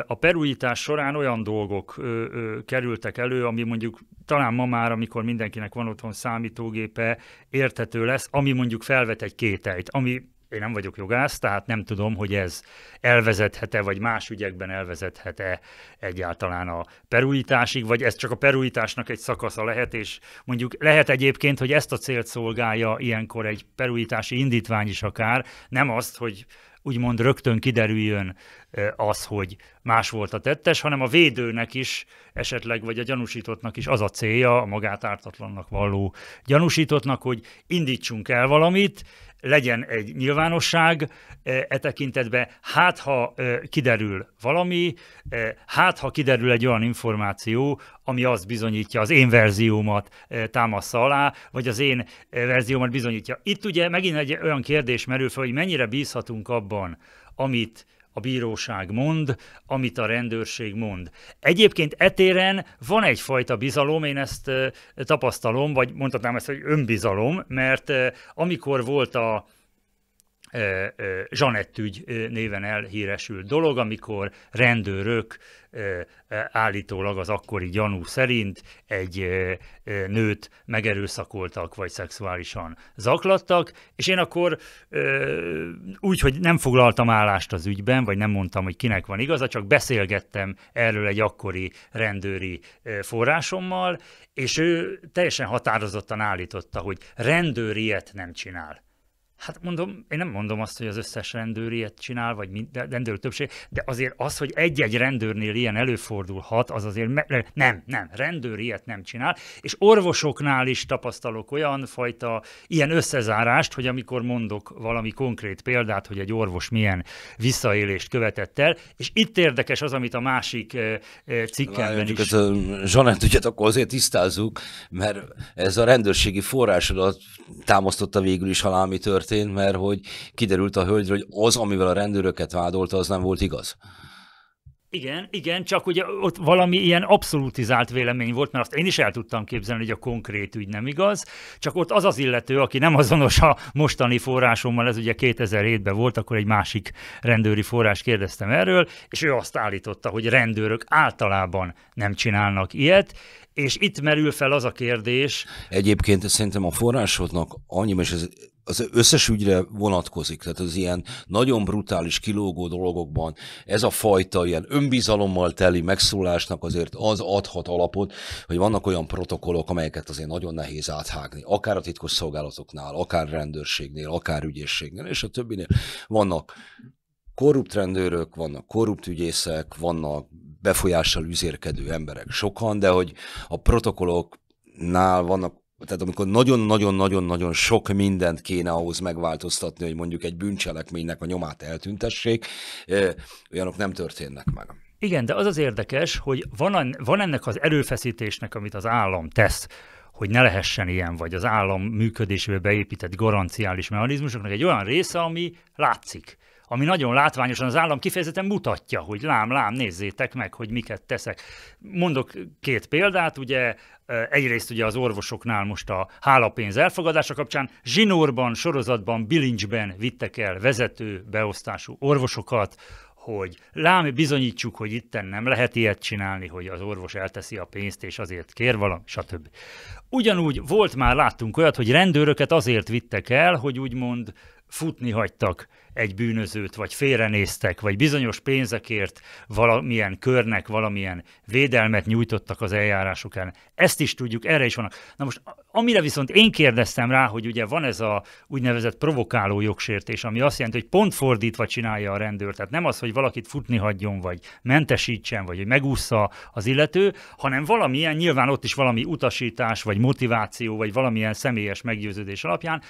a perújítás során olyan dolgok ö, ö, kerültek elő, ami mondjuk talán ma már, amikor mindenkinek van otthon számítógépe, értető lesz, ami mondjuk felvet egy kételyt, ami én nem vagyok jogász, tehát nem tudom, hogy ez elvezethet-e, vagy más ügyekben elvezethet-e egyáltalán a perújításig, vagy ez csak a perújításnak egy szakasza lehet, és mondjuk lehet egyébként, hogy ezt a célt szolgálja ilyenkor egy perújítási indítvány is akár, nem azt, hogy úgymond rögtön kiderüljön az, hogy más volt a tettes, hanem a védőnek is esetleg, vagy a gyanúsítottnak is az a célja, a magát ártatlannak való gyanúsítottnak, hogy indítsunk el valamit, legyen egy nyilvánosság e, e tekintetben, hát ha e, kiderül valami, e, hát ha kiderül egy olyan információ, ami azt bizonyítja, az én verziómat támaszza alá, vagy az én verziómat bizonyítja. Itt ugye megint egy olyan kérdés merül fel, hogy mennyire bízhatunk abban, amit a bíróság mond, amit a rendőrség mond. Egyébként etéren van egyfajta bizalom, én ezt tapasztalom, vagy mondhatnám ezt, hogy önbizalom, mert amikor volt a zsanettügy néven elhíresült dolog, amikor rendőrök állítólag az akkori gyanú szerint egy nőt megerőszakoltak, vagy szexuálisan zaklattak, és én akkor úgy, hogy nem foglaltam állást az ügyben, vagy nem mondtam, hogy kinek van igaza, csak beszélgettem erről egy akkori rendőri forrásommal, és ő teljesen határozottan állította, hogy rendőr ilyet nem csinál. Hát mondom, én nem mondom azt, hogy az összes rendőr ilyet csinál, vagy minden, rendőr többség, de azért az, hogy egy-egy rendőrnél ilyen előfordulhat, az azért me- nem, nem, rendőr ilyet nem csinál, és orvosoknál is tapasztalok olyan fajta ilyen összezárást, hogy amikor mondok valami konkrét példát, hogy egy orvos milyen visszaélést követett el, és itt érdekes az, amit a másik cikkemben is. Ez a Zsanett ügyet akkor azért tisztázzuk, mert ez a rendőrségi forrásodat támasztotta végül is, ha történt történt, mert hogy kiderült a hölgyről, hogy az, amivel a rendőröket vádolta, az nem volt igaz. Igen, igen, csak ugye ott valami ilyen abszolútizált vélemény volt, mert azt én is el tudtam képzelni, hogy a konkrét ügy nem igaz, csak ott az az illető, aki nem azonos a mostani forrásommal, ez ugye 2007-ben volt, akkor egy másik rendőri forrás kérdeztem erről, és ő azt állította, hogy rendőrök általában nem csinálnak ilyet, és itt merül fel az a kérdés. Egyébként szerintem a forrásodnak annyi, és ez az összes ügyre vonatkozik, tehát az ilyen nagyon brutális kilógó dolgokban ez a fajta ilyen önbizalommal teli megszólásnak azért az adhat alapot, hogy vannak olyan protokollok, amelyeket azért nagyon nehéz áthágni, akár a titkos szolgálatoknál, akár rendőrségnél, akár ügyészségnél, és a többinél vannak korrupt rendőrök, vannak korrupt ügyészek, vannak befolyással üzérkedő emberek sokan, de hogy a protokollok nál vannak tehát amikor nagyon-nagyon-nagyon-nagyon sok mindent kéne ahhoz megváltoztatni, hogy mondjuk egy bűncselekménynek a nyomát eltüntessék, olyanok nem történnek meg. Igen, de az az érdekes, hogy van, van ennek az erőfeszítésnek, amit az állam tesz, hogy ne lehessen ilyen, vagy az állam működésébe beépített garanciális mechanizmusoknak egy olyan része, ami látszik ami nagyon látványosan az állam kifejezetten mutatja, hogy lám, lám, nézzétek meg, hogy miket teszek. Mondok két példát, ugye egyrészt ugye az orvosoknál most a hálapénz elfogadása kapcsán zsinórban, sorozatban, bilincsben vittek el vezető beosztású orvosokat, hogy lám, bizonyítsuk, hogy itten nem lehet ilyet csinálni, hogy az orvos elteszi a pénzt, és azért kér valami, stb. Ugyanúgy volt már, láttunk olyat, hogy rendőröket azért vittek el, hogy úgymond futni hagytak egy bűnözőt, vagy félrenéztek, vagy bizonyos pénzekért valamilyen körnek valamilyen védelmet nyújtottak az eljárásokán. Ezt is tudjuk, erre is vannak. Na most, amire viszont én kérdeztem rá, hogy ugye van ez a úgynevezett provokáló jogsértés, ami azt jelenti, hogy pont fordítva csinálja a rendőr. Tehát nem az, hogy valakit futni hagyjon, vagy mentesítsen, vagy hogy megúszza az illető, hanem valamilyen, nyilván ott is valami utasítás, vagy motiváció, vagy valamilyen személyes meggyőződés alapján,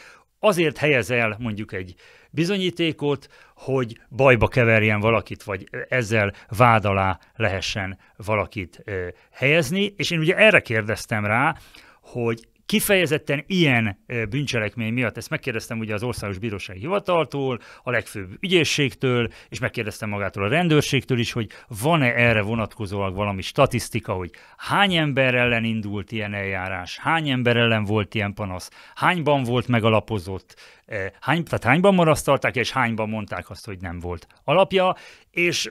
azért helyez el mondjuk egy bizonyítékot, hogy bajba keverjen valakit, vagy ezzel vád alá lehessen valakit helyezni. És én ugye erre kérdeztem rá, hogy Kifejezetten ilyen bűncselekmény miatt, ezt megkérdeztem ugye az Országos Bírósági Hivataltól, a legfőbb ügyészségtől, és megkérdeztem magától a rendőrségtől is, hogy van-e erre vonatkozóan valami statisztika, hogy hány ember ellen indult ilyen eljárás, hány ember ellen volt ilyen panasz, hányban volt megalapozott, hány, tehát hányban marasztalták, és hányban mondták azt, hogy nem volt alapja, és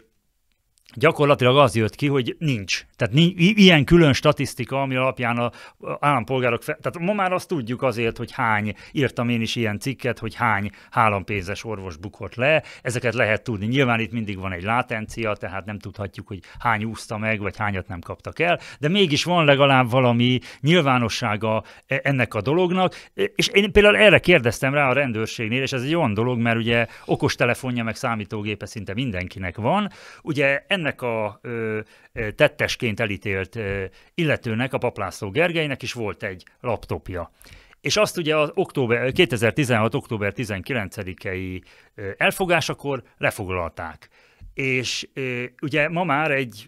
gyakorlatilag az jött ki, hogy nincs. Tehát nincs, ilyen külön statisztika, ami alapján a, állampolgárok, fe- tehát ma már azt tudjuk azért, hogy hány, írtam én is ilyen cikket, hogy hány hálampénzes orvos bukott le, ezeket lehet tudni. Nyilván itt mindig van egy látencia, tehát nem tudhatjuk, hogy hány úszta meg, vagy hányat nem kaptak el, de mégis van legalább valami nyilvánossága e-, ennek a dolognak, e-, és én például erre kérdeztem rá a rendőrségnél, és ez egy olyan dolog, mert ugye okostelefonja meg számítógépe szinte mindenkinek van, ugye ennek a ö, tettesként elítélt ö, illetőnek, a paplászló Gergelynek is volt egy laptopja. És azt ugye az október, 2016. október 19-i elfogásakor lefoglalták. És ö, ugye ma már egy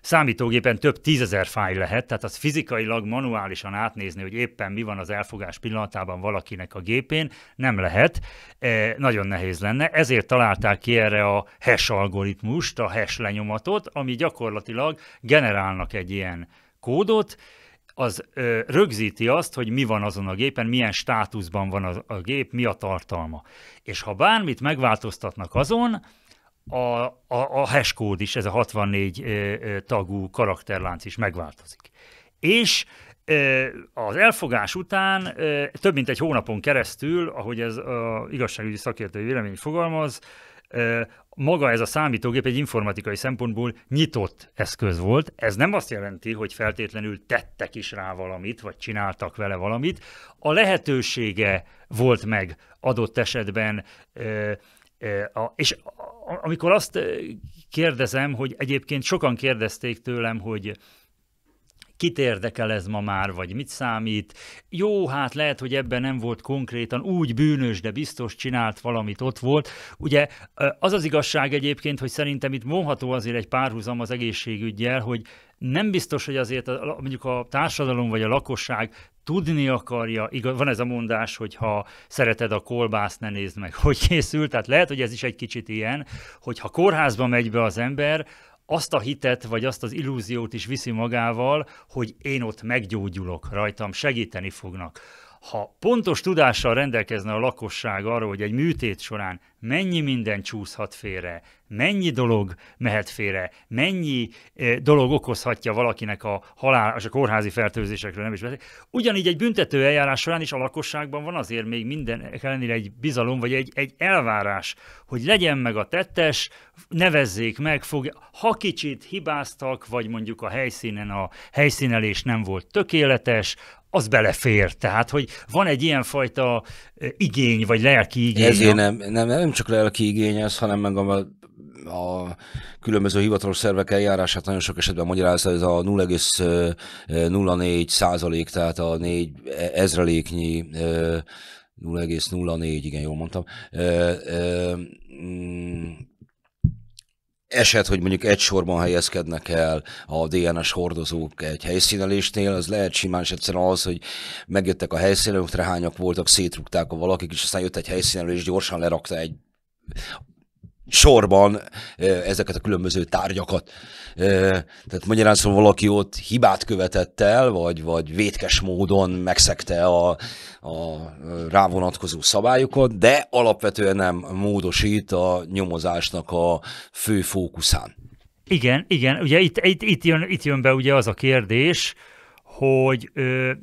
számítógépen több tízezer fáj lehet, tehát az fizikailag manuálisan átnézni, hogy éppen mi van az elfogás pillanatában valakinek a gépén, nem lehet, e, nagyon nehéz lenne. Ezért találták ki erre a hash algoritmust, a hash lenyomatot, ami gyakorlatilag generálnak egy ilyen kódot, az ö, rögzíti azt, hogy mi van azon a gépen, milyen státuszban van az, a gép, mi a tartalma. És ha bármit megváltoztatnak azon, a, a, a hashkód is, ez a 64 tagú karakterlánc is megváltozik. És az elfogás után több mint egy hónapon keresztül, ahogy ez a igazságügyi szakértői vélemény fogalmaz, maga ez a számítógép egy informatikai szempontból nyitott eszköz volt. Ez nem azt jelenti, hogy feltétlenül tettek is rá valamit, vagy csináltak vele valamit. A lehetősége volt meg adott esetben Eh, a, és amikor azt eh, kérdezem, hogy egyébként sokan kérdezték tőlem, hogy kit érdekel ez ma már, vagy mit számít. Jó, hát lehet, hogy ebben nem volt konkrétan úgy bűnös, de biztos csinált valamit, ott volt. Ugye az az igazság egyébként, hogy szerintem itt vonható azért egy párhuzam az egészségügyjel, hogy nem biztos, hogy azért a, mondjuk a társadalom vagy a lakosság tudni akarja, igaz, van ez a mondás, hogy ha szereted a kolbászt, ne nézd meg, hogy készül, tehát lehet, hogy ez is egy kicsit ilyen, hogy ha kórházba megy be az ember, azt a hitet, vagy azt az illúziót is viszi magával, hogy én ott meggyógyulok, rajtam segíteni fognak ha pontos tudással rendelkezne a lakosság arról, hogy egy műtét során mennyi minden csúszhat félre, mennyi dolog mehet félre, mennyi e, dolog okozhatja valakinek a halál, és a kórházi fertőzésekről nem is beszél. Ugyanígy egy büntető eljárás során is a lakosságban van azért még minden ellenére egy bizalom, vagy egy, egy elvárás, hogy legyen meg a tettes, nevezzék meg, fog, ha kicsit hibáztak, vagy mondjuk a helyszínen a helyszínelés nem volt tökéletes, az belefér. Tehát, hogy van egy ilyenfajta eh, igény, vagy lelki igény. Ezért nem, nem, nem csak lelki igény ez, hanem meg a, a különböző hivatalos szervek eljárását nagyon sok esetben magyarázza, ez a 0,04 eh, eh, százalék, tehát a 4 e, ezreléknyi 0,04, igen, jól mondtam, mm, eset, hogy mondjuk egy sorban helyezkednek el a DNS hordozók egy helyszínelésnél, az lehet simán és egyszerűen az, hogy megjöttek a helyszínelők, hányak voltak, szétrugták a valakik, és aztán jött egy helyszínelő, és gyorsan lerakta egy sorban ezeket a különböző tárgyakat. Tehát magyarán szóval valaki ott hibát követett el, vagy, vagy vétkes módon megszegte a, a rá vonatkozó szabályokat, de alapvetően nem módosít a nyomozásnak a fő fókuszán. Igen, igen, ugye itt, itt, itt, jön, itt jön be ugye az a kérdés, hogy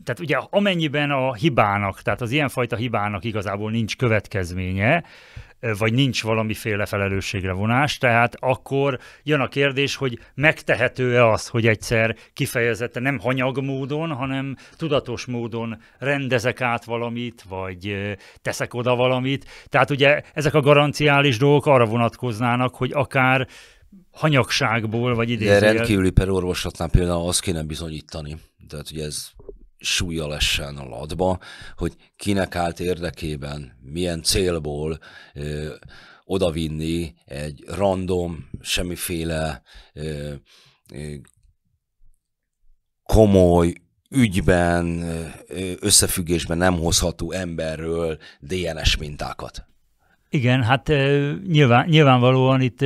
tehát ugye amennyiben a hibának, tehát az ilyenfajta hibának igazából nincs következménye, vagy nincs valamiféle felelősségre vonás, tehát akkor jön a kérdés, hogy megtehető-e az, hogy egyszer kifejezetten nem hanyag módon, hanem tudatos módon rendezek át valamit, vagy teszek oda valamit. Tehát ugye ezek a garanciális dolgok arra vonatkoznának, hogy akár hanyagságból, vagy idézőjel. De rendkívüli perorvoslatnál például azt kéne bizonyítani. Tehát ugye ez súlya lessen a ladba, hogy kinek állt érdekében, milyen célból ö, odavinni egy random, semmiféle ö, ö, komoly ügyben, összefüggésben nem hozható emberről DNS mintákat. Igen, hát nyilván, nyilvánvalóan itt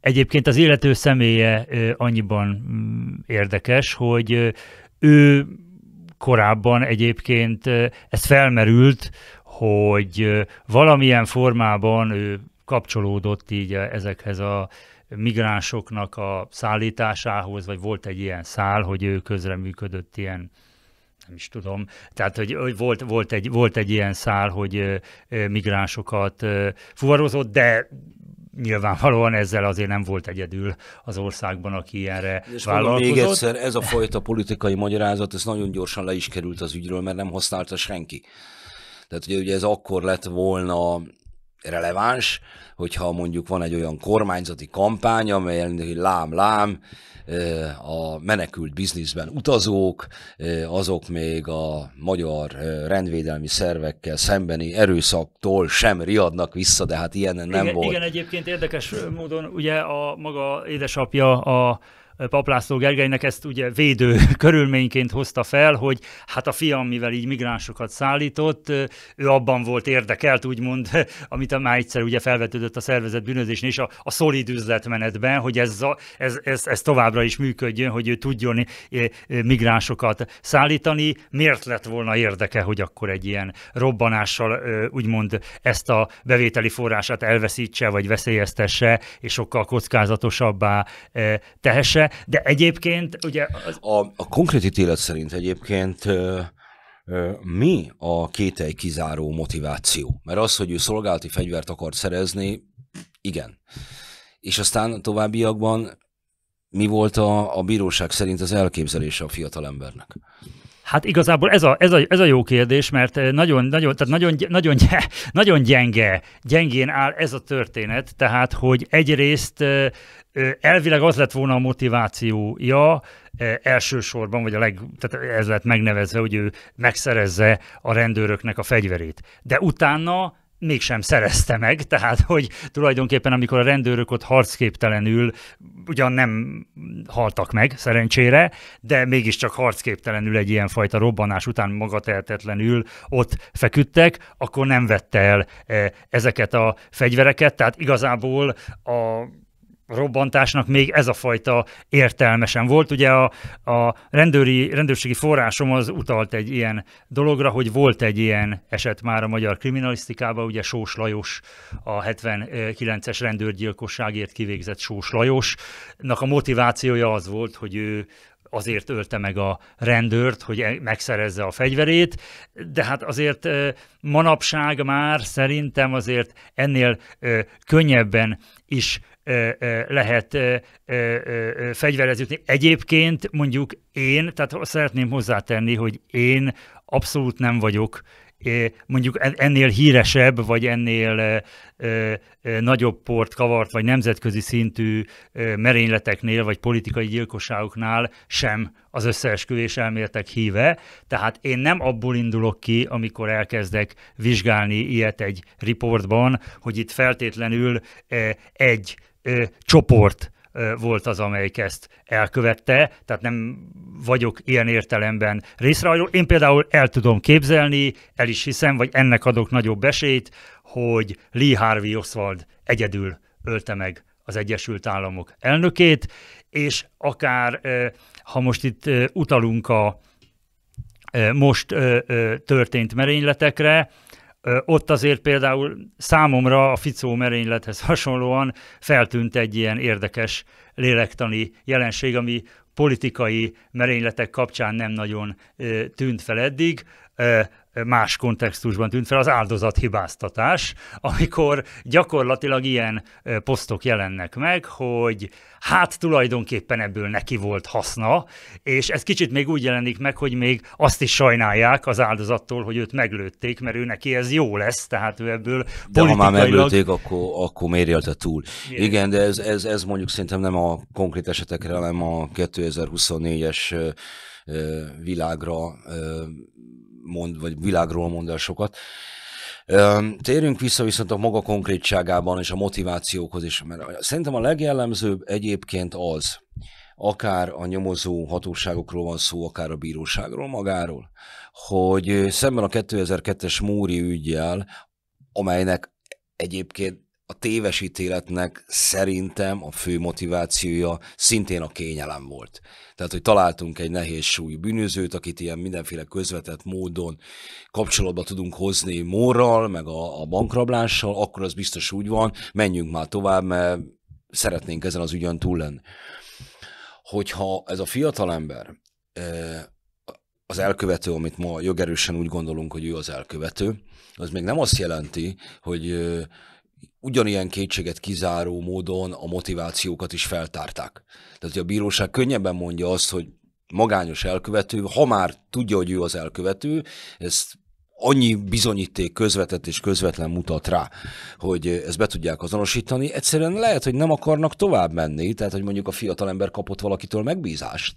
egyébként az illető személye annyiban mm, érdekes, hogy ő korábban egyébként ez felmerült, hogy valamilyen formában ő kapcsolódott így ezekhez a migránsoknak a szállításához, vagy volt egy ilyen szál, hogy ő közreműködött ilyen nem is tudom. Tehát, hogy, volt, volt, egy, volt egy ilyen szál, hogy migránsokat fuvarozott, de nyilvánvalóan ezzel azért nem volt egyedül az országban, aki erre És vállalkozott. még egyszer, ez a fajta politikai magyarázat, ez nagyon gyorsan le is került az ügyről, mert nem használta senki. Tehát ugye, ugye ez akkor lett volna releváns, hogyha mondjuk van egy olyan kormányzati kampány, hogy lám-lám, a menekült bizniszben utazók, azok még a magyar rendvédelmi szervekkel szembeni erőszaktól sem riadnak vissza, de hát ilyen nem igen, volt. Igen, egyébként érdekes módon ugye a maga édesapja a Paplászló Gergelynek ezt ugye védő körülményként hozta fel, hogy hát a fiam, mivel így migránsokat szállított, ő abban volt érdekelt, úgymond, amit már egyszer ugye felvetődött a szervezet bűnözésnél, és a, a szolid üzletmenetben, hogy ez, a, ez, ez, ez továbbra is működjön, hogy ő tudjon eh, eh, migránsokat szállítani. Miért lett volna érdeke, hogy akkor egy ilyen robbanással eh, úgymond ezt a bevételi forrását elveszítse, vagy veszélyeztesse, és sokkal kockázatosabbá tehesse? de egyébként ugye... Az... A, a konkrét ítélet szerint egyébként ö, ö, mi a kételj kizáró motiváció? Mert az, hogy ő szolgálati fegyvert akart szerezni, igen. És aztán továbbiakban mi volt a, a bíróság szerint az elképzelése a fiatalembernek? Hát igazából ez a, ez, a, ez a jó kérdés, mert nagyon, nagyon, tehát nagyon, nagyon, nagyon gyenge, gyengén áll ez a történet, tehát hogy egyrészt elvileg az lett volna a motivációja, elsősorban, vagy a leg, tehát ez lett megnevezve, hogy ő megszerezze a rendőröknek a fegyverét. De utána mégsem szerezte meg, tehát hogy tulajdonképpen amikor a rendőrök ott harcképtelenül, ugyan nem haltak meg szerencsére, de mégiscsak harcképtelenül egy ilyenfajta robbanás után magatehetetlenül ott feküdtek, akkor nem vette el ezeket a fegyvereket, tehát igazából a robbantásnak még ez a fajta értelmesen volt. Ugye a, a rendőri, rendőrségi forrásom az utalt egy ilyen dologra, hogy volt egy ilyen eset már a magyar kriminalisztikában, ugye Sós Lajos, a 79-es rendőrgyilkosságért kivégzett Sós Lajosnak a motivációja az volt, hogy ő azért ölte meg a rendőrt, hogy e-, megszerezze a fegyverét, de hát azért manapság már szerintem azért ennél könnyebben is lehet fegyverezni. Egyébként mondjuk én, tehát szeretném hozzátenni, hogy én abszolút nem vagyok mondjuk ennél híresebb, vagy ennél nagyobb port kavart, vagy nemzetközi szintű merényleteknél, vagy politikai gyilkosságoknál sem az összeesküvés elméletek híve. Tehát én nem abból indulok ki, amikor elkezdek vizsgálni ilyet egy riportban, hogy itt feltétlenül egy ö, csoport ö, volt az, amelyik ezt elkövette, tehát nem vagyok ilyen értelemben részrehajló. Én például el tudom képzelni, el is hiszem, vagy ennek adok nagyobb esélyt, hogy Lee Harvey Oswald egyedül ölte meg az Egyesült Államok elnökét, és akár, ha most itt utalunk a most történt merényletekre, ott azért például számomra a Ficó merénylethez hasonlóan feltűnt egy ilyen érdekes lélektani jelenség, ami politikai merényletek kapcsán nem nagyon tűnt fel eddig más kontextusban tűnt fel, az áldozathibáztatás, amikor gyakorlatilag ilyen posztok jelennek meg, hogy hát tulajdonképpen ebből neki volt haszna, és ez kicsit még úgy jelenik meg, hogy még azt is sajnálják az áldozattól, hogy őt meglőtték, mert ő neki ez jó lesz, tehát ő ebből De politikailag... ha már meglőtték, akkor, akkor miért élte túl? Igen, Igen de ez, ez, ez mondjuk szerintem nem a konkrét esetekre, hanem a 2024-es világra mond, vagy világról mond el sokat. Térjünk vissza viszont a maga konkrétságában és a motivációkhoz is, mert szerintem a legjellemzőbb egyébként az, akár a nyomozó hatóságokról van szó, akár a bíróságról magáról, hogy szemben a 2002-es Móri ügyjel, amelynek egyébként a tévesítéletnek szerintem a fő motivációja szintén a kényelem volt. Tehát, hogy találtunk egy nehéz súlyú bűnözőt, akit ilyen mindenféle közvetett módon kapcsolatba tudunk hozni morral, meg a, a bankrablással, akkor az biztos úgy van, menjünk már tovább, mert szeretnénk ezen az ügyön túl lenni. Hogyha ez a fiatal ember az elkövető, amit ma jogerősen úgy gondolunk, hogy ő az elkövető, az még nem azt jelenti, hogy ugyanilyen kétséget kizáró módon a motivációkat is feltárták. Tehát, hogy a bíróság könnyebben mondja azt, hogy magányos elkövető, ha már tudja, hogy ő az elkövető, ezt annyi bizonyíték közvetett és közvetlen mutat rá, hogy ezt be tudják azonosítani. Egyszerűen lehet, hogy nem akarnak tovább menni, tehát hogy mondjuk a fiatalember kapott valakitől megbízást,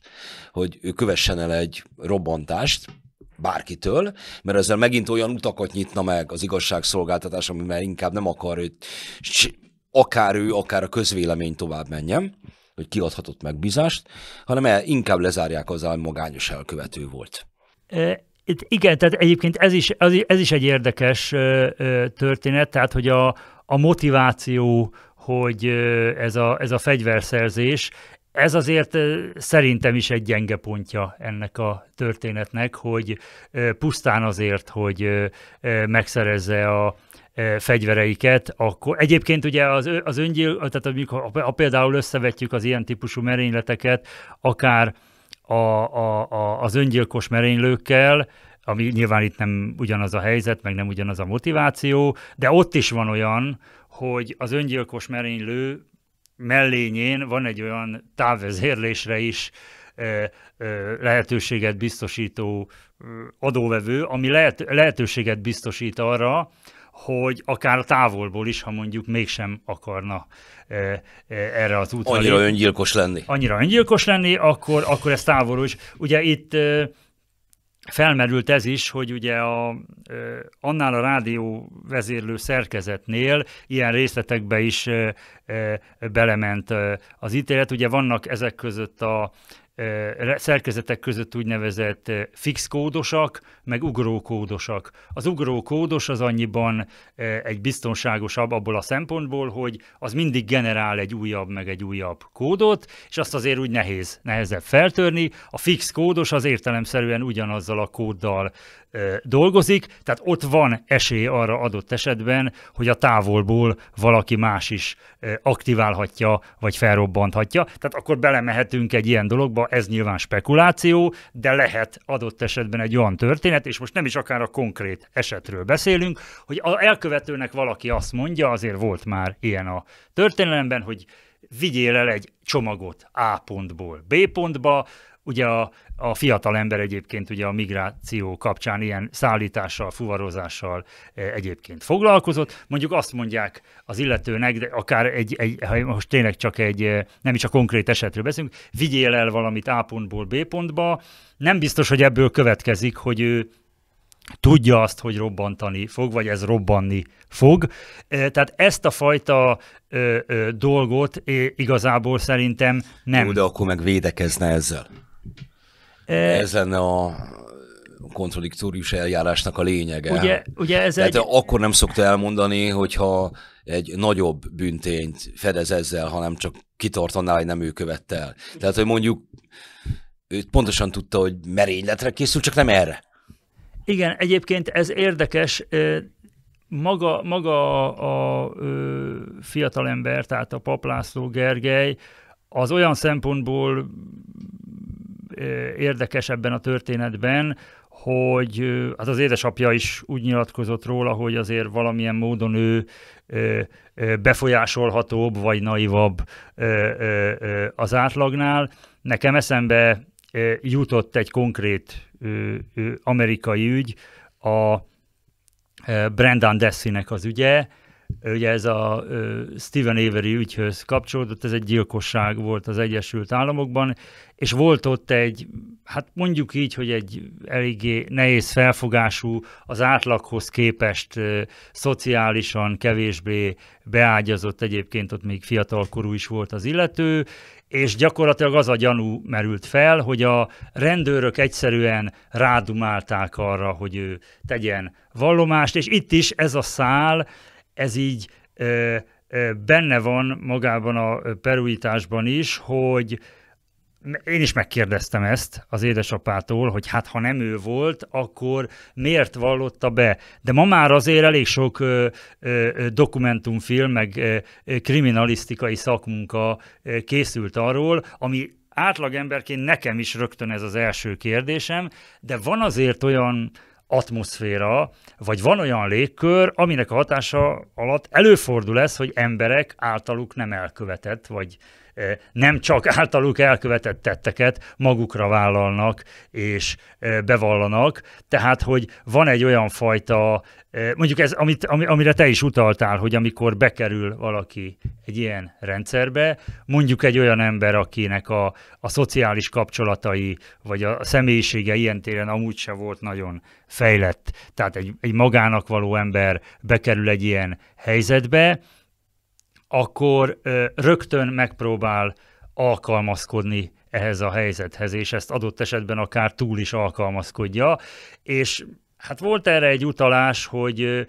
hogy ő kövessen el egy robbantást, bárkitől, mert ezzel megint olyan utakat nyitna meg az igazságszolgáltatás, ami már inkább nem akar, hogy akár ő, akár a közvélemény tovább menjen, hogy kiadhatott megbízást, hanem el, inkább lezárják az, hogy magányos elkövető volt. E- itt, igen, tehát egyébként ez is, ez is egy érdekes történet, tehát hogy a, a motiváció, hogy ez a, ez a fegyverszerzés, ez azért szerintem is egy gyenge pontja ennek a történetnek, hogy pusztán azért, hogy megszerezze a fegyvereiket, akkor egyébként ugye az, az öngyil, tehát amikor, ha például összevetjük az ilyen típusú merényleteket, akár a, a, a, az öngyilkos merénylőkkel, ami nyilván itt nem ugyanaz a helyzet, meg nem ugyanaz a motiváció, de ott is van olyan, hogy az öngyilkos merénylő mellényén van egy olyan távvezérlésre is lehetőséget biztosító adóvevő, ami lehet, lehetőséget biztosít arra, hogy akár távolból is, ha mondjuk mégsem akarna erre az útra. Annyira öngyilkos lenni. Annyira öngyilkos lenni, akkor, akkor ez távolról is. Ugye itt felmerült ez is, hogy ugye a, annál a rádió vezérlő szerkezetnél ilyen részletekbe is belement az ítélet. Ugye vannak ezek között a szerkezetek között úgynevezett fix kódosak, meg ugrókódosak. Az ugrókódos az annyiban egy biztonságosabb abból a szempontból, hogy az mindig generál egy újabb, meg egy újabb kódot, és azt azért úgy nehéz, nehezebb feltörni. A fix kódos az értelemszerűen ugyanazzal a kóddal dolgozik, tehát ott van esély arra adott esetben, hogy a távolból valaki más is aktiválhatja, vagy felrobbanthatja. Tehát akkor belemehetünk egy ilyen dologba, ez nyilván spekuláció, de lehet adott esetben egy olyan történet, és most nem is akár a konkrét esetről beszélünk, hogy a elkövetőnek valaki azt mondja, azért volt már ilyen a történelemben, hogy vigyél el egy csomagot A pontból B pontba, Ugye a, a fiatal ember egyébként ugye a migráció kapcsán ilyen szállítással, fuvarozással e, egyébként foglalkozott. Mondjuk azt mondják az illetőnek, de akár egy, egy ha most tényleg csak egy, e, nem is a konkrét esetről beszélünk, vigyél el valamit A pontból B pontba, nem biztos, hogy ebből következik, hogy ő tudja azt, hogy robbantani fog, vagy ez robbanni fog. E, tehát ezt a fajta ö, ö, dolgot igazából szerintem nem. Jó, de akkor meg védekezne ezzel. Ez lenne a kontradiktórius eljárásnak a lényege. Ugye, ugye ez Tehát egy... akkor nem szokta elmondani, hogyha egy nagyobb büntényt fedez ezzel, hanem csak kitartaná, hogy nem ő követte el. Tehát, hogy mondjuk ő pontosan tudta, hogy merényletre készül, csak nem erre. Igen, egyébként ez érdekes. Maga, maga a, a fiatalember, tehát a paplászló Gergely, az olyan szempontból érdekes ebben a történetben, hogy hát az édesapja is úgy nyilatkozott róla, hogy azért valamilyen módon ő befolyásolhatóbb vagy naivabb az átlagnál. Nekem eszembe jutott egy konkrét amerikai ügy, a Brendan Dessinek az ügye, ugye ez a Steven Avery ügyhöz kapcsolódott, ez egy gyilkosság volt az Egyesült Államokban, és volt ott egy, hát mondjuk így, hogy egy eléggé nehéz felfogású, az átlaghoz képest szociálisan kevésbé beágyazott, egyébként ott még fiatalkorú is volt az illető, és gyakorlatilag az a gyanú merült fel, hogy a rendőrök egyszerűen rádumálták arra, hogy ő tegyen vallomást, és itt is ez a szál, ez így ö, ö, benne van magában a peruitásban is, hogy én is megkérdeztem ezt az édesapától, hogy hát ha nem ő volt, akkor miért vallotta be? De ma már azért elég sok ö, ö, dokumentumfilm, meg ö, kriminalisztikai szakmunka ö, készült arról, ami átlagemberként nekem is rögtön ez az első kérdésem, de van azért olyan atmoszféra, vagy van olyan légkör, aminek a hatása alatt előfordul ez, hogy emberek általuk nem elkövetett, vagy nem csak általuk elkövetett tetteket magukra vállalnak és bevallanak, tehát hogy van egy olyan fajta, mondjuk ez, amit, amire te is utaltál, hogy amikor bekerül valaki egy ilyen rendszerbe, mondjuk egy olyan ember, akinek a, a szociális kapcsolatai vagy a személyisége ilyen téren amúgy se volt nagyon fejlett, tehát egy, egy magának való ember bekerül egy ilyen helyzetbe, akkor rögtön megpróbál alkalmazkodni ehhez a helyzethez, és ezt adott esetben akár túl is alkalmazkodja, és Hát volt erre egy utalás, hogy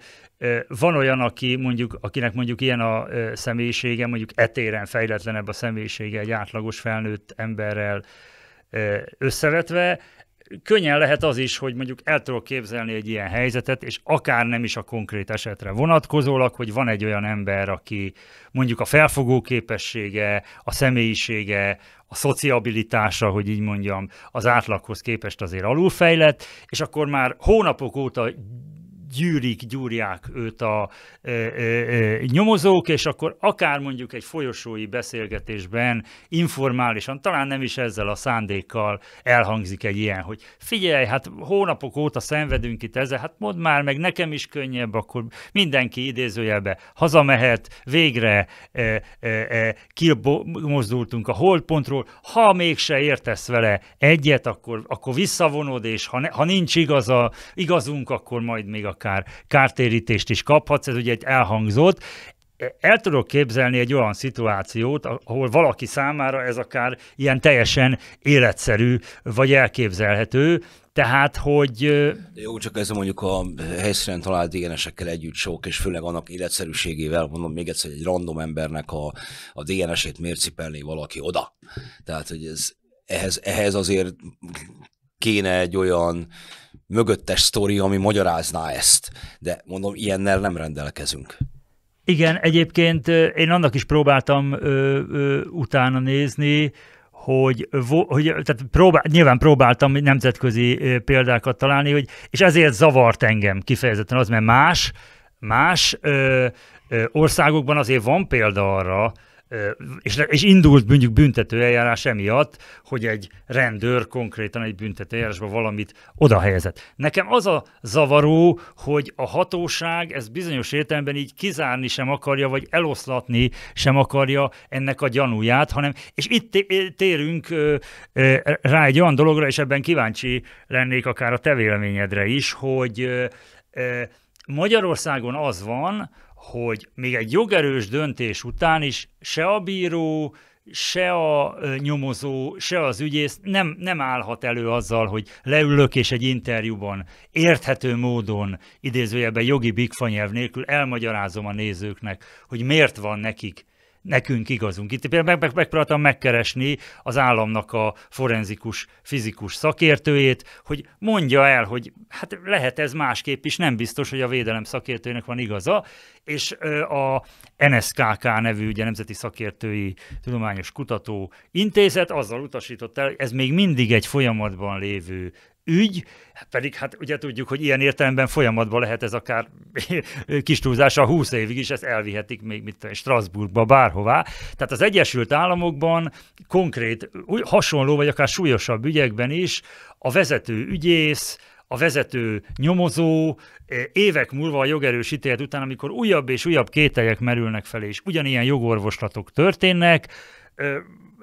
van olyan, aki mondjuk, akinek mondjuk ilyen a személyisége, mondjuk etéren fejletlenebb a személyisége egy átlagos felnőtt emberrel összevetve, könnyen lehet az is, hogy mondjuk el tudok képzelni egy ilyen helyzetet, és akár nem is a konkrét esetre vonatkozólag, hogy van egy olyan ember, aki mondjuk a felfogó képessége, a személyisége, a szociabilitása, hogy így mondjam, az átlaghoz képest azért alulfejlett, és akkor már hónapok óta gyűrik, gyúrják őt a ö, ö, nyomozók, és akkor akár mondjuk egy folyosói beszélgetésben informálisan, talán nem is ezzel a szándékkal elhangzik egy ilyen, hogy figyelj, hát hónapok óta szenvedünk itt ezzel, hát mondd már meg, nekem is könnyebb, akkor mindenki idézőjelbe hazamehet, végre ö, ö, kimozdultunk a holdpontról, ha mégse értesz vele egyet, akkor, akkor visszavonod, és ha, ne, ha nincs igaza, igazunk, akkor majd még a akár kártérítést is kaphatsz, ez ugye egy elhangzott el tudok képzelni egy olyan szituációt, ahol valaki számára ez akár ilyen teljesen életszerű, vagy elképzelhető, tehát, hogy... Jó, csak ez mondjuk a helyszínen talált DNS-ekkel együtt sok, és főleg annak életszerűségével, mondom még egyszer, egy random embernek a, a DNS-ét miért valaki oda? Tehát, hogy ez, ehhez, ehhez azért kéne egy olyan mögöttes sztori, ami magyarázná ezt. De mondom, ilyennel nem rendelkezünk. Igen, egyébként én annak is próbáltam ö, ö, utána nézni, hogy, hogy tehát próbál, nyilván próbáltam nemzetközi példákat találni, hogy, és ezért zavart engem kifejezetten az, mert más, más ö, ö, országokban azért van példa arra, és, és indult mondjuk büntető eljárás emiatt, hogy egy rendőr konkrétan egy büntető eljárásban valamit oda helyezett. Nekem az a zavaró, hogy a hatóság ezt bizonyos értelemben így kizárni sem akarja, vagy eloszlatni sem akarja ennek a gyanúját, hanem, és itt térünk rá egy olyan dologra, és ebben kíváncsi lennék akár a te véleményedre is, hogy Magyarországon az van, hogy még egy jogerős döntés után is se a bíró, se a nyomozó, se az ügyész nem, nem állhat elő azzal, hogy leülök és egy interjúban érthető módon, idézőjelben jogi bigfanyelv nélkül elmagyarázom a nézőknek, hogy miért van nekik nekünk igazunk. Itt például meg, meg, megpróbáltam megkeresni az államnak a forenzikus fizikus szakértőjét, hogy mondja el, hogy hát lehet ez másképp is, nem biztos, hogy a védelem szakértőjének van igaza, és a NSKK nevű ugye, Nemzeti Szakértői Tudományos Kutató Intézet azzal utasított el, ez még mindig egy folyamatban lévő ügy, hát pedig hát ugye tudjuk, hogy ilyen értelemben folyamatban lehet ez akár kis túlzással 20 évig is, ezt elvihetik még mit Strasbourgba, bárhová. Tehát az Egyesült Államokban konkrét, hasonló vagy akár súlyosabb ügyekben is a vezető ügyész, a vezető nyomozó eh, évek múlva a jogerős ítélet után, amikor újabb és újabb kételyek merülnek fel, és ugyanilyen jogorvoslatok történnek, eh,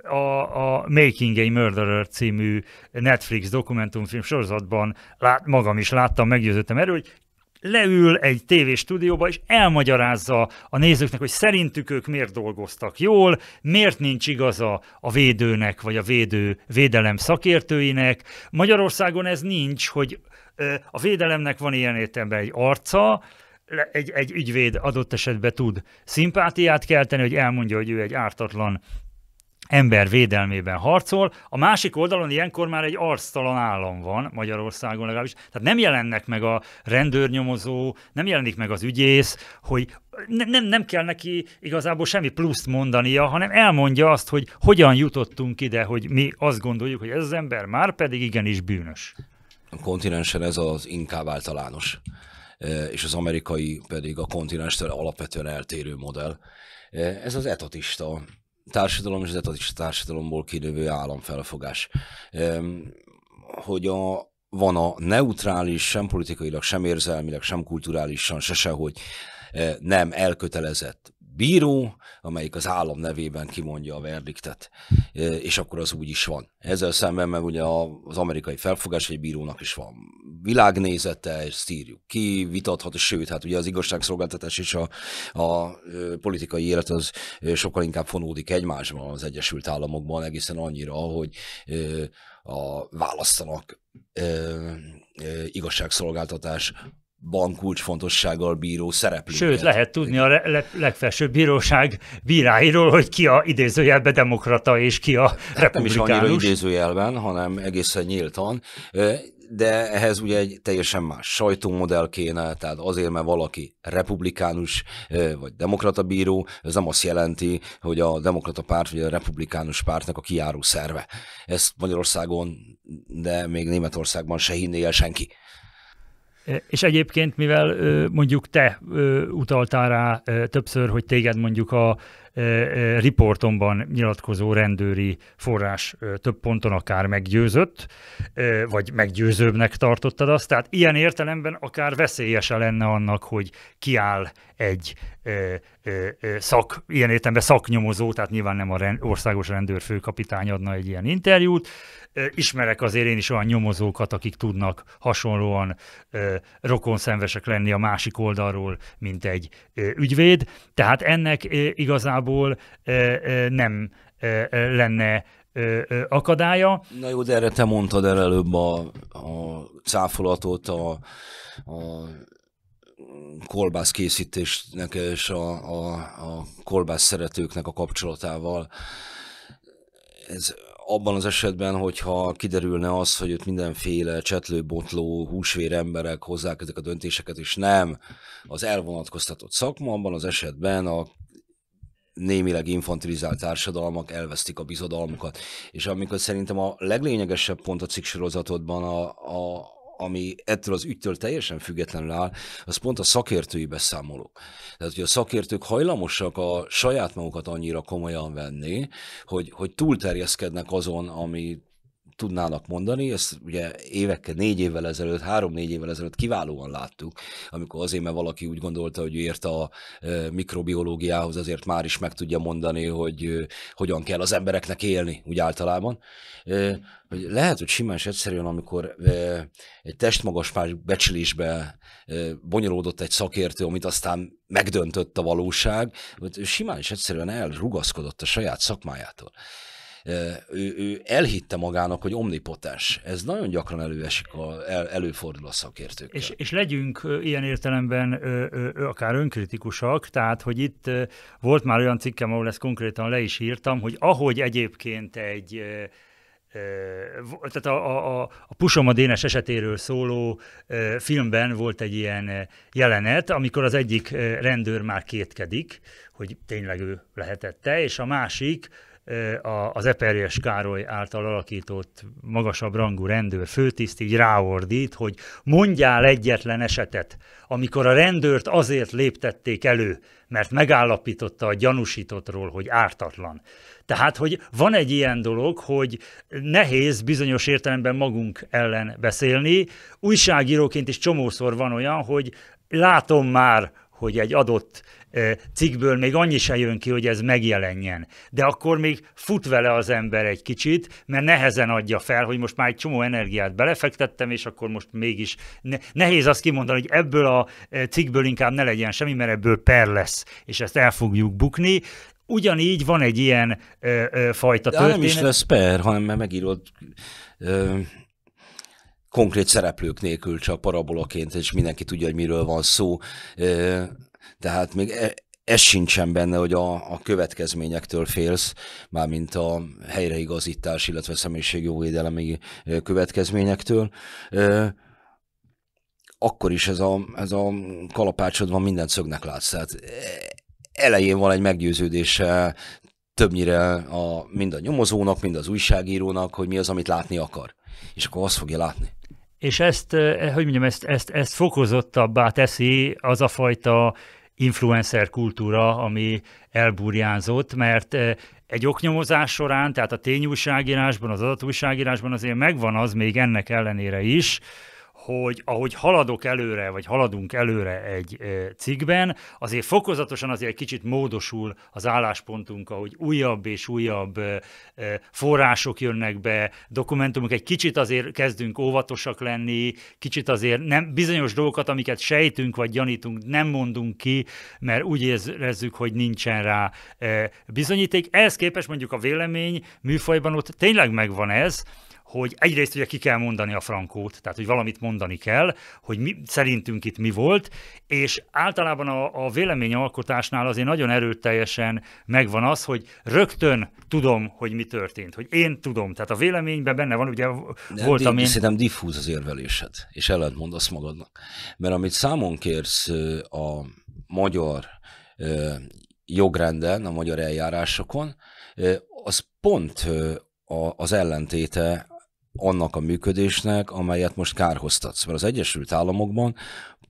a, a Making a Murderer című Netflix dokumentumfilm sorozatban lát, magam is láttam, meggyőződtem erről, hogy leül egy stúdióba, és elmagyarázza a nézőknek, hogy szerintük ők miért dolgoztak jól, miért nincs igaza a védőnek, vagy a védő védelem szakértőinek. Magyarországon ez nincs, hogy a védelemnek van ilyen értelemben egy arca, egy, egy ügyvéd adott esetben tud szimpátiát kelteni, hogy elmondja, hogy ő egy ártatlan ember védelmében harcol, a másik oldalon ilyenkor már egy arctalan állam van Magyarországon legalábbis. Tehát nem jelennek meg a rendőrnyomozó, nem jelenik meg az ügyész, hogy ne, nem, nem kell neki igazából semmi pluszt mondania, hanem elmondja azt, hogy hogyan jutottunk ide, hogy mi azt gondoljuk, hogy ez az ember már pedig igenis bűnös. A kontinensen ez az inkább általános, e, és az amerikai pedig a kontinenstől alapvetően eltérő modell. E, ez az etatista társadalom, és az is a társadalomból kinövő államfelfogás. Hogy a, van a neutrális, sem politikailag, sem érzelmileg, sem kulturálisan, se sehogy nem elkötelezett bíró, amelyik az állam nevében kimondja a verdiktet, e, és akkor az úgy is van. Ezzel szemben meg ugye az amerikai felfogás egy bírónak is van világnézete, ezt írjuk ki, vitathat, sőt, hát ugye az igazságszolgáltatás és a, a e, politikai élet az e, sokkal inkább fonódik egymásban az Egyesült Államokban, egészen annyira, hogy a, választanak igazságszolgáltatás bankulcsfontossággal bíró szereplőket. Sőt, lehet tudni a le- legfelsőbb bíróság bíráiról, hogy ki a idézőjelben demokrata és ki a republikánus. Hát nem is annyira idézőjelben, hanem egészen nyíltan de ehhez ugye egy teljesen más sajtómodell kéne, tehát azért, mert valaki republikánus vagy demokrata bíró, ez nem azt jelenti, hogy a demokrata párt vagy a republikánus pártnak a kiáró szerve. Ezt Magyarországon, de még Németországban se hinné el senki. És egyébként, mivel mondjuk te utaltál rá többször, hogy téged mondjuk a riportomban nyilatkozó rendőri forrás több ponton akár meggyőzött, vagy meggyőzőbbnek tartottad azt, tehát ilyen értelemben akár veszélyese lenne annak, hogy kiáll egy szak, ilyen értelemben szaknyomozó, tehát nyilván nem a országos rendőr főkapitány adna egy ilyen interjút, ismerek azért én is olyan nyomozókat, akik tudnak hasonlóan rokon szenvesek lenni a másik oldalról, mint egy ügyvéd. Tehát ennek igazából nem lenne akadálya. Na jó, de erre te mondtad el előbb a, a cáfolatot, a, a kolbász készítésnek és a, a, a kolbász szeretőknek a kapcsolatával. Ez abban az esetben, hogyha kiderülne az, hogy ott mindenféle csetlőbotló, húsvér emberek hozzák ezek a döntéseket, és nem az elvonatkoztatott szakma, abban az esetben a némileg infantilizált társadalmak elvesztik a bizodalmukat. És amikor szerintem a leglényegesebb pont a cikk sorozatodban a, a, ami ettől az ügytől teljesen függetlenül áll, az pont a szakértői beszámoló. Tehát, hogy a szakértők hajlamosak a saját magukat annyira komolyan venni, hogy, hogy túlterjeszkednek azon, ami tudnának mondani, ezt ugye évekkel, négy évvel ezelőtt, három-négy évvel ezelőtt kiválóan láttuk, amikor azért, mert valaki úgy gondolta, hogy ért a mikrobiológiához, azért már is meg tudja mondani, hogy hogyan kell az embereknek élni, úgy általában. Hogy lehet, hogy simán és egyszerűen, amikor egy testmagas becsülésbe bonyolódott egy szakértő, amit aztán megdöntött a valóság, hogy simán és egyszerűen elrugaszkodott a saját szakmájától ő, ő elhitte magának, hogy omnipotens. Ez nagyon gyakran előesik, a, el, előfordul a szakértőkkel. És, és legyünk ilyen értelemben ö, ö, akár önkritikusak, tehát, hogy itt volt már olyan cikkem, ahol ezt konkrétan le is írtam, hogy ahogy egyébként egy tehát a, a, a Pusoma Dénes esetéről szóló filmben volt egy ilyen jelenet, amikor az egyik rendőr már kétkedik, hogy tényleg ő lehetette, és a másik az Eperjes Károly által alakított magasabb rangú rendőr főtiszt így ráordít, hogy mondjál egyetlen esetet, amikor a rendőrt azért léptették elő, mert megállapította a gyanúsítottról, hogy ártatlan. Tehát, hogy van egy ilyen dolog, hogy nehéz bizonyos értelemben magunk ellen beszélni. Újságíróként is csomószor van olyan, hogy látom már, hogy egy adott cikkből még annyi se jön ki, hogy ez megjelenjen. De akkor még fut vele az ember egy kicsit, mert nehezen adja fel, hogy most már egy csomó energiát belefektettem, és akkor most mégis nehéz azt kimondani, hogy ebből a cikkből inkább ne legyen semmi, mert ebből per lesz, és ezt el fogjuk bukni. Ugyanígy van egy ilyen ö, ö, fajta De történet. nem is lesz per, hanem mert megírod ö, konkrét szereplők nélkül csak parabolaként, és mindenki tudja, hogy miről van szó. Tehát még e, ez sincsen benne, hogy a, a következményektől félsz, mármint a helyreigazítás, illetve személyiségjogvédelemi következményektől. Akkor is ez a, ez a kalapácsod van, minden szögnek látsz. Tehát elején van egy meggyőződése többnyire a, mind a nyomozónak, mind az újságírónak, hogy mi az, amit látni akar. És akkor azt fogja látni és ezt, e, hogy mondjam, ezt, ezt, ezt fokozottabbá teszi az a fajta influencer kultúra, ami elburjánzott, mert egy oknyomozás során, tehát a tényújságírásban, az adatújságírásban azért megvan az még ennek ellenére is, hogy ahogy haladok előre, vagy haladunk előre egy cikkben, azért fokozatosan azért egy kicsit módosul az álláspontunk, ahogy újabb és újabb források jönnek be, dokumentumok, egy kicsit azért kezdünk óvatosak lenni, kicsit azért nem, bizonyos dolgokat, amiket sejtünk vagy gyanítunk, nem mondunk ki, mert úgy érezzük, hogy nincsen rá bizonyíték. Ehhez képest mondjuk a vélemény műfajban ott tényleg megvan ez, hogy egyrészt ugye ki kell mondani a frankót, tehát hogy valamit mondani kell, hogy mi, szerintünk itt mi volt, és általában a, a véleményalkotásnál azért nagyon erőteljesen megvan az, hogy rögtön tudom, hogy mi történt, hogy én tudom, tehát a véleményben benne van, ugye De voltam én... Szerintem diffúz az érvelésed, és ellent mondasz magadnak. Mert amit számon kérsz a magyar jogrenden, a magyar eljárásokon, az pont az ellentéte annak a működésnek, amelyet most kárhoztatsz. Mert az Egyesült Államokban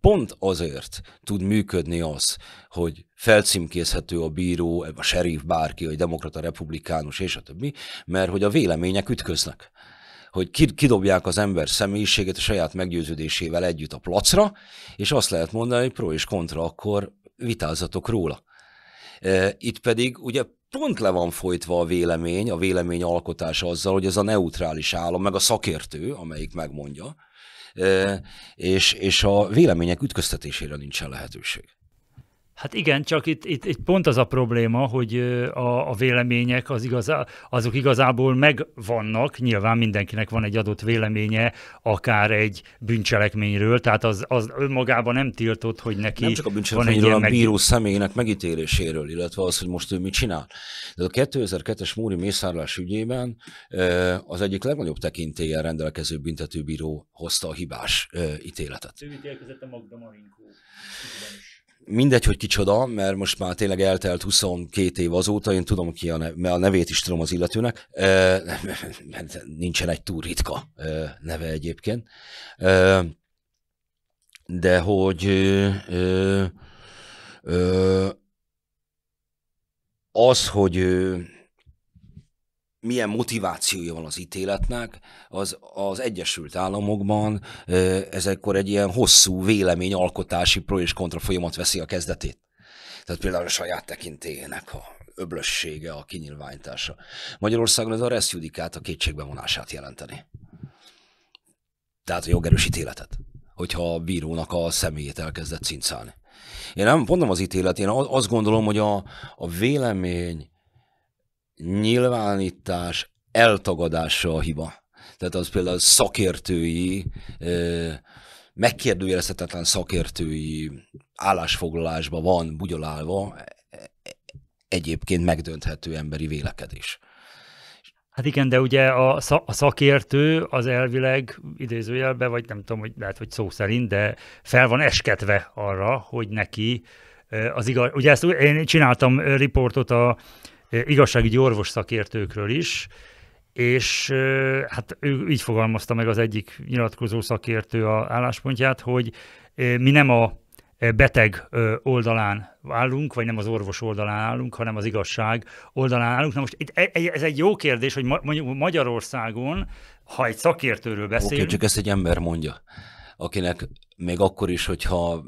pont azért tud működni az, hogy felcímkézhető a bíró, a serif, bárki, hogy demokrata, republikánus, és a többi, mert hogy a vélemények ütköznek hogy kidobják az ember személyiségét a saját meggyőződésével együtt a placra, és azt lehet mondani, hogy pro és kontra, akkor vitázatok róla. Itt pedig ugye pont le van folytva a vélemény, a vélemény alkotása azzal, hogy ez a neutrális állam, meg a szakértő, amelyik megmondja, eh, és, és a vélemények ütköztetésére nincsen lehetőség. Hát igen, csak itt, itt, itt pont az a probléma, hogy a, a vélemények az igazá, azok igazából megvannak, nyilván mindenkinek van egy adott véleménye, akár egy bűncselekményről, tehát az, az önmagában nem tiltott, hogy neki Nem csak a bűncselekményről, van egy a bíró meg... személyének megítéléséről, illetve az, hogy most ő mit csinál. De a 2002-es Múri mészárlás ügyében az egyik legnagyobb tekintélyen rendelkező büntetőbíró hozta a hibás ítéletet. Ő ítélkezett a Magda Marinkó mindegy, hogy kicsoda, mert most már tényleg eltelt 22 év azóta, én tudom ki a, nev, mert a nevét is tudom az illetőnek, e, nincsen egy túl ritka neve egyébként, e, de hogy e, az, hogy milyen motivációja van az ítéletnek, az az Egyesült Államokban ezekkor egy ilyen hosszú véleményalkotási pro és kontra folyamat veszi a kezdetét. Tehát például a saját tekintélyének a öblössége, a kinyilványtása. Magyarországon ez a reszjudikát a kétségbevonását jelenteni. Tehát a jogerős ítéletet, hogyha a bírónak a személyét elkezdett cincálni. Én nem mondom az ítélet, én azt gondolom, hogy a, a vélemény nyilvánítás eltagadása a hiba. Tehát az például szakértői, megkérdőjelezhetetlen szakértői állásfoglalásba van bugyolálva egyébként megdönthető emberi vélekedés. Hát igen, de ugye a, szakértő az elvileg idézőjelbe, vagy nem tudom, hogy lehet, hogy szó szerint, de fel van esketve arra, hogy neki az igaz, ugye ezt én csináltam riportot a igazságügyi orvos szakértőkről is, és hát ő így fogalmazta meg az egyik nyilatkozó szakértő a álláspontját, hogy mi nem a beteg oldalán állunk, vagy nem az orvos oldalán állunk, hanem az igazság oldalán állunk. Na most e, e, ez egy jó kérdés, hogy mondjuk Magyarországon, ha egy szakértőről beszélünk... Oké, okay, csak ezt egy ember mondja, akinek még akkor is, hogyha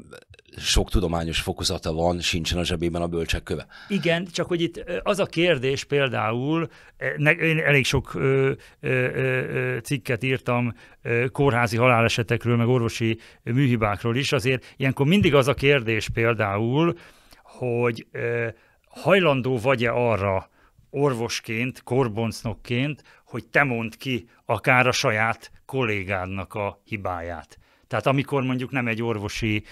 sok tudományos fokozata van, sincsen a zsebében a bölcsek köve. Igen, csak hogy itt az a kérdés például, én elég sok ö, ö, ö, cikket írtam kórházi halálesetekről, meg orvosi műhibákról is, azért ilyenkor mindig az a kérdés például, hogy hajlandó vagy-e arra orvosként, korboncnokként, hogy te mondd ki akár a saját kollégádnak a hibáját. Tehát amikor mondjuk nem egy orvosi,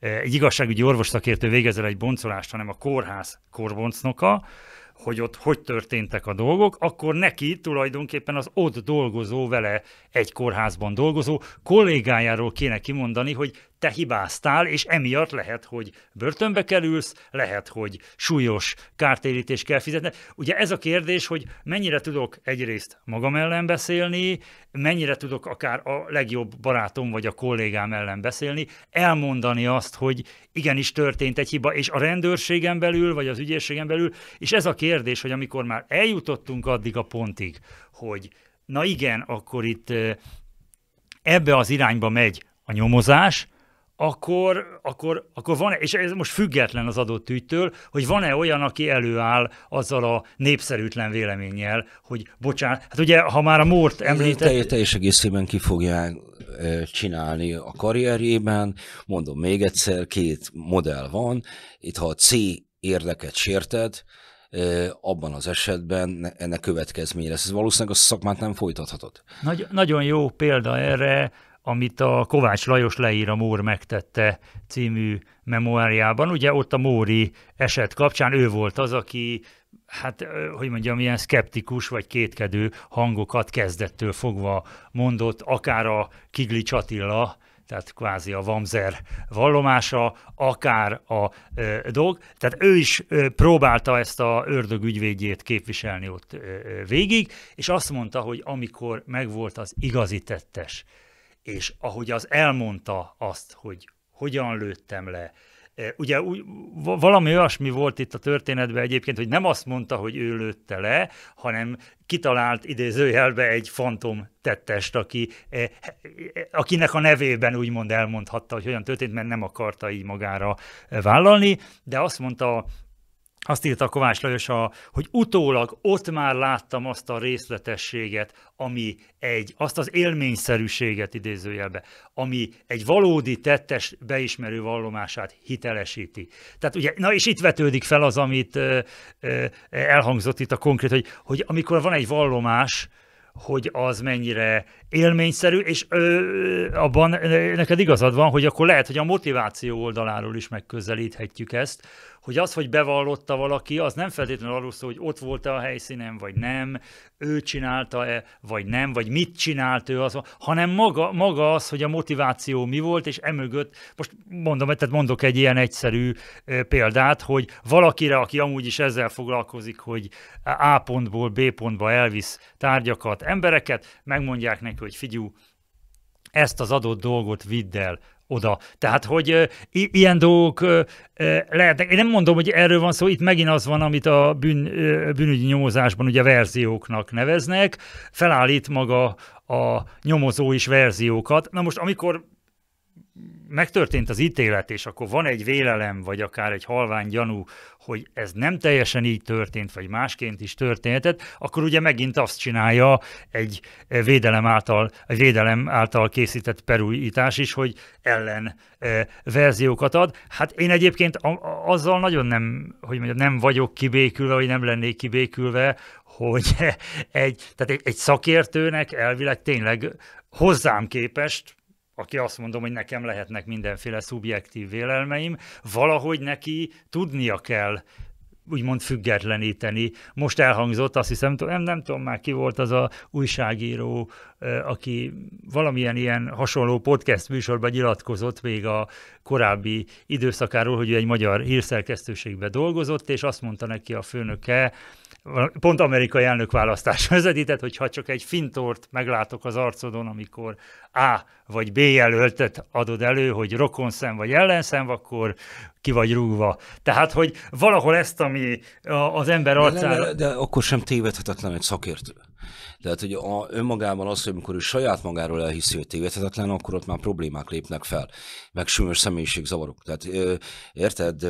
egy igazságügyi orvosszakértő végezel egy boncolást, hanem a kórház korboncnoka, hogy ott hogy történtek a dolgok, akkor neki tulajdonképpen az ott dolgozó vele egy kórházban dolgozó kollégájáról kéne kimondani, hogy te hibáztál, és emiatt lehet, hogy börtönbe kerülsz, lehet, hogy súlyos kártérítést kell fizetni. Ugye ez a kérdés, hogy mennyire tudok egyrészt magam ellen beszélni, mennyire tudok akár a legjobb barátom vagy a kollégám ellen beszélni, elmondani azt, hogy igenis történt egy hiba, és a rendőrségen belül, vagy az ügyészségen belül, és ez a kérdés, hogy amikor már eljutottunk addig a pontig, hogy na igen, akkor itt ebbe az irányba megy a nyomozás, akkor, akkor, akkor van és ez most független az adott ügytől, hogy van-e olyan, aki előáll azzal a népszerűtlen véleménnyel, hogy bocsánat, hát ugye, ha már a Mórt említett... Teljes, teljes egészében ki fogják csinálni a karrierjében, mondom még egyszer, két modell van, itt ha a C érdeket sérted, abban az esetben ennek következménye lesz. Ez valószínűleg a szakmát nem folytathatod. Nagy, nagyon jó példa erre amit a Kovács Lajos leír a Mór megtette című memoáriában. Ugye ott a Móri eset kapcsán ő volt az, aki hát, hogy mondjam, ilyen szkeptikus vagy kétkedő hangokat kezdettől fogva mondott, akár a Kigli Csatilla, tehát kvázi a Vamzer vallomása, akár a ö, dolg. Tehát ő is ö, próbálta ezt a ördög ügyvédjét képviselni ott ö, végig, és azt mondta, hogy amikor megvolt az igazi tettes, és ahogy az elmondta azt, hogy hogyan lőttem le, e, Ugye úgy, valami olyasmi volt itt a történetben egyébként, hogy nem azt mondta, hogy ő lőtte le, hanem kitalált idézőjelbe egy fantom tettest, aki, e, e, akinek a nevében úgymond elmondhatta, hogy hogyan történt, mert nem akarta így magára vállalni, de azt mondta azt írta Kovács Lajos, a, hogy utólag ott már láttam azt a részletességet, ami egy, azt az élményszerűséget idézőjelbe, ami egy valódi tettes beismerő vallomását hitelesíti. Tehát ugye, na és itt vetődik fel az, amit ö, ö, elhangzott itt a konkrét, hogy, hogy amikor van egy vallomás, hogy az mennyire élményszerű, és ö, abban neked igazad van, hogy akkor lehet, hogy a motiváció oldaláról is megközelíthetjük ezt, hogy az, hogy bevallotta valaki, az nem feltétlenül arról szól, hogy ott volt -e a helyszínen, vagy nem, ő csinálta-e, vagy nem, vagy mit csinált ő, az, hanem maga, maga az, hogy a motiváció mi volt, és emögött, most mondom, tehát mondok egy ilyen egyszerű példát, hogy valakire, aki amúgy is ezzel foglalkozik, hogy A pontból B pontba elvisz tárgyakat, embereket, megmondják neki, hogy figyú, ezt az adott dolgot vidd el oda. Tehát, hogy ilyen dolgok lehetnek. Én nem mondom, hogy erről van szó, itt megint az van, amit a bűn, bűnügyi nyomozásban ugye verzióknak neveznek, felállít maga a nyomozó is verziókat. Na most, amikor megtörtént az ítélet, és akkor van egy vélelem, vagy akár egy halvány gyanú, hogy ez nem teljesen így történt, vagy másként is történhetett, akkor ugye megint azt csinálja egy védelem által, egy védelem által készített perújítás is, hogy ellen e, verziókat ad. Hát én egyébként azzal nagyon nem, hogy mondjam, nem vagyok kibékülve, vagy nem lennék kibékülve, hogy egy, tehát egy, egy szakértőnek elvileg tényleg hozzám képest, aki azt mondom, hogy nekem lehetnek mindenféle szubjektív vélelmeim, valahogy neki tudnia kell úgymond függetleníteni. Most elhangzott, azt hiszem, nem, nem tudom már ki volt az a újságíró, aki valamilyen ilyen hasonló podcast műsorban nyilatkozott még a korábbi időszakáról, hogy ő egy magyar hírszerkesztőségbe dolgozott, és azt mondta neki a főnöke, pont amerikai választás vezetített, ha csak egy fintort meglátok az arcodon, amikor A vagy B jelöltet adod elő, hogy rokon szem vagy ellenszem, akkor ki vagy rúgva. Tehát, hogy valahol ezt, ami az ember arcára... De, de, de akkor sem tévedhetetlen egy szakértő. Tehát, hogy a, önmagában az, hogy amikor ő saját magáról elhiszi, hogy tévedhetetlen, akkor ott már problémák lépnek fel, meg súlyos személyiségzavarok. Tehát, érted,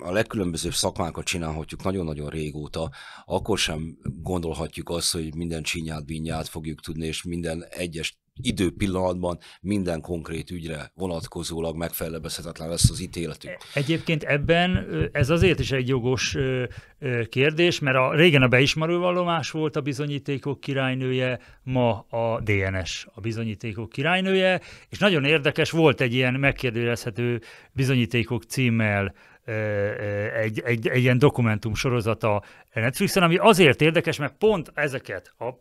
a legkülönbözőbb szakmákat csinálhatjuk nagyon-nagyon régóta, akkor sem gondolhatjuk azt, hogy minden csinyát, binyát fogjuk tudni, és minden egyes időpillanatban minden konkrét ügyre vonatkozólag megfelelbezhetetlen lesz az ítéletük. E, egyébként ebben ez azért is egy jogos kérdés, mert a, régen a beismerő vallomás volt a bizonyítékok királynője, ma a DNS a bizonyítékok királynője, és nagyon érdekes, volt egy ilyen megkérdőjelezhető bizonyítékok címmel egy, egy, egy ilyen dokumentum sorozata Netflixen, ami azért érdekes, mert pont ezeket, a, a,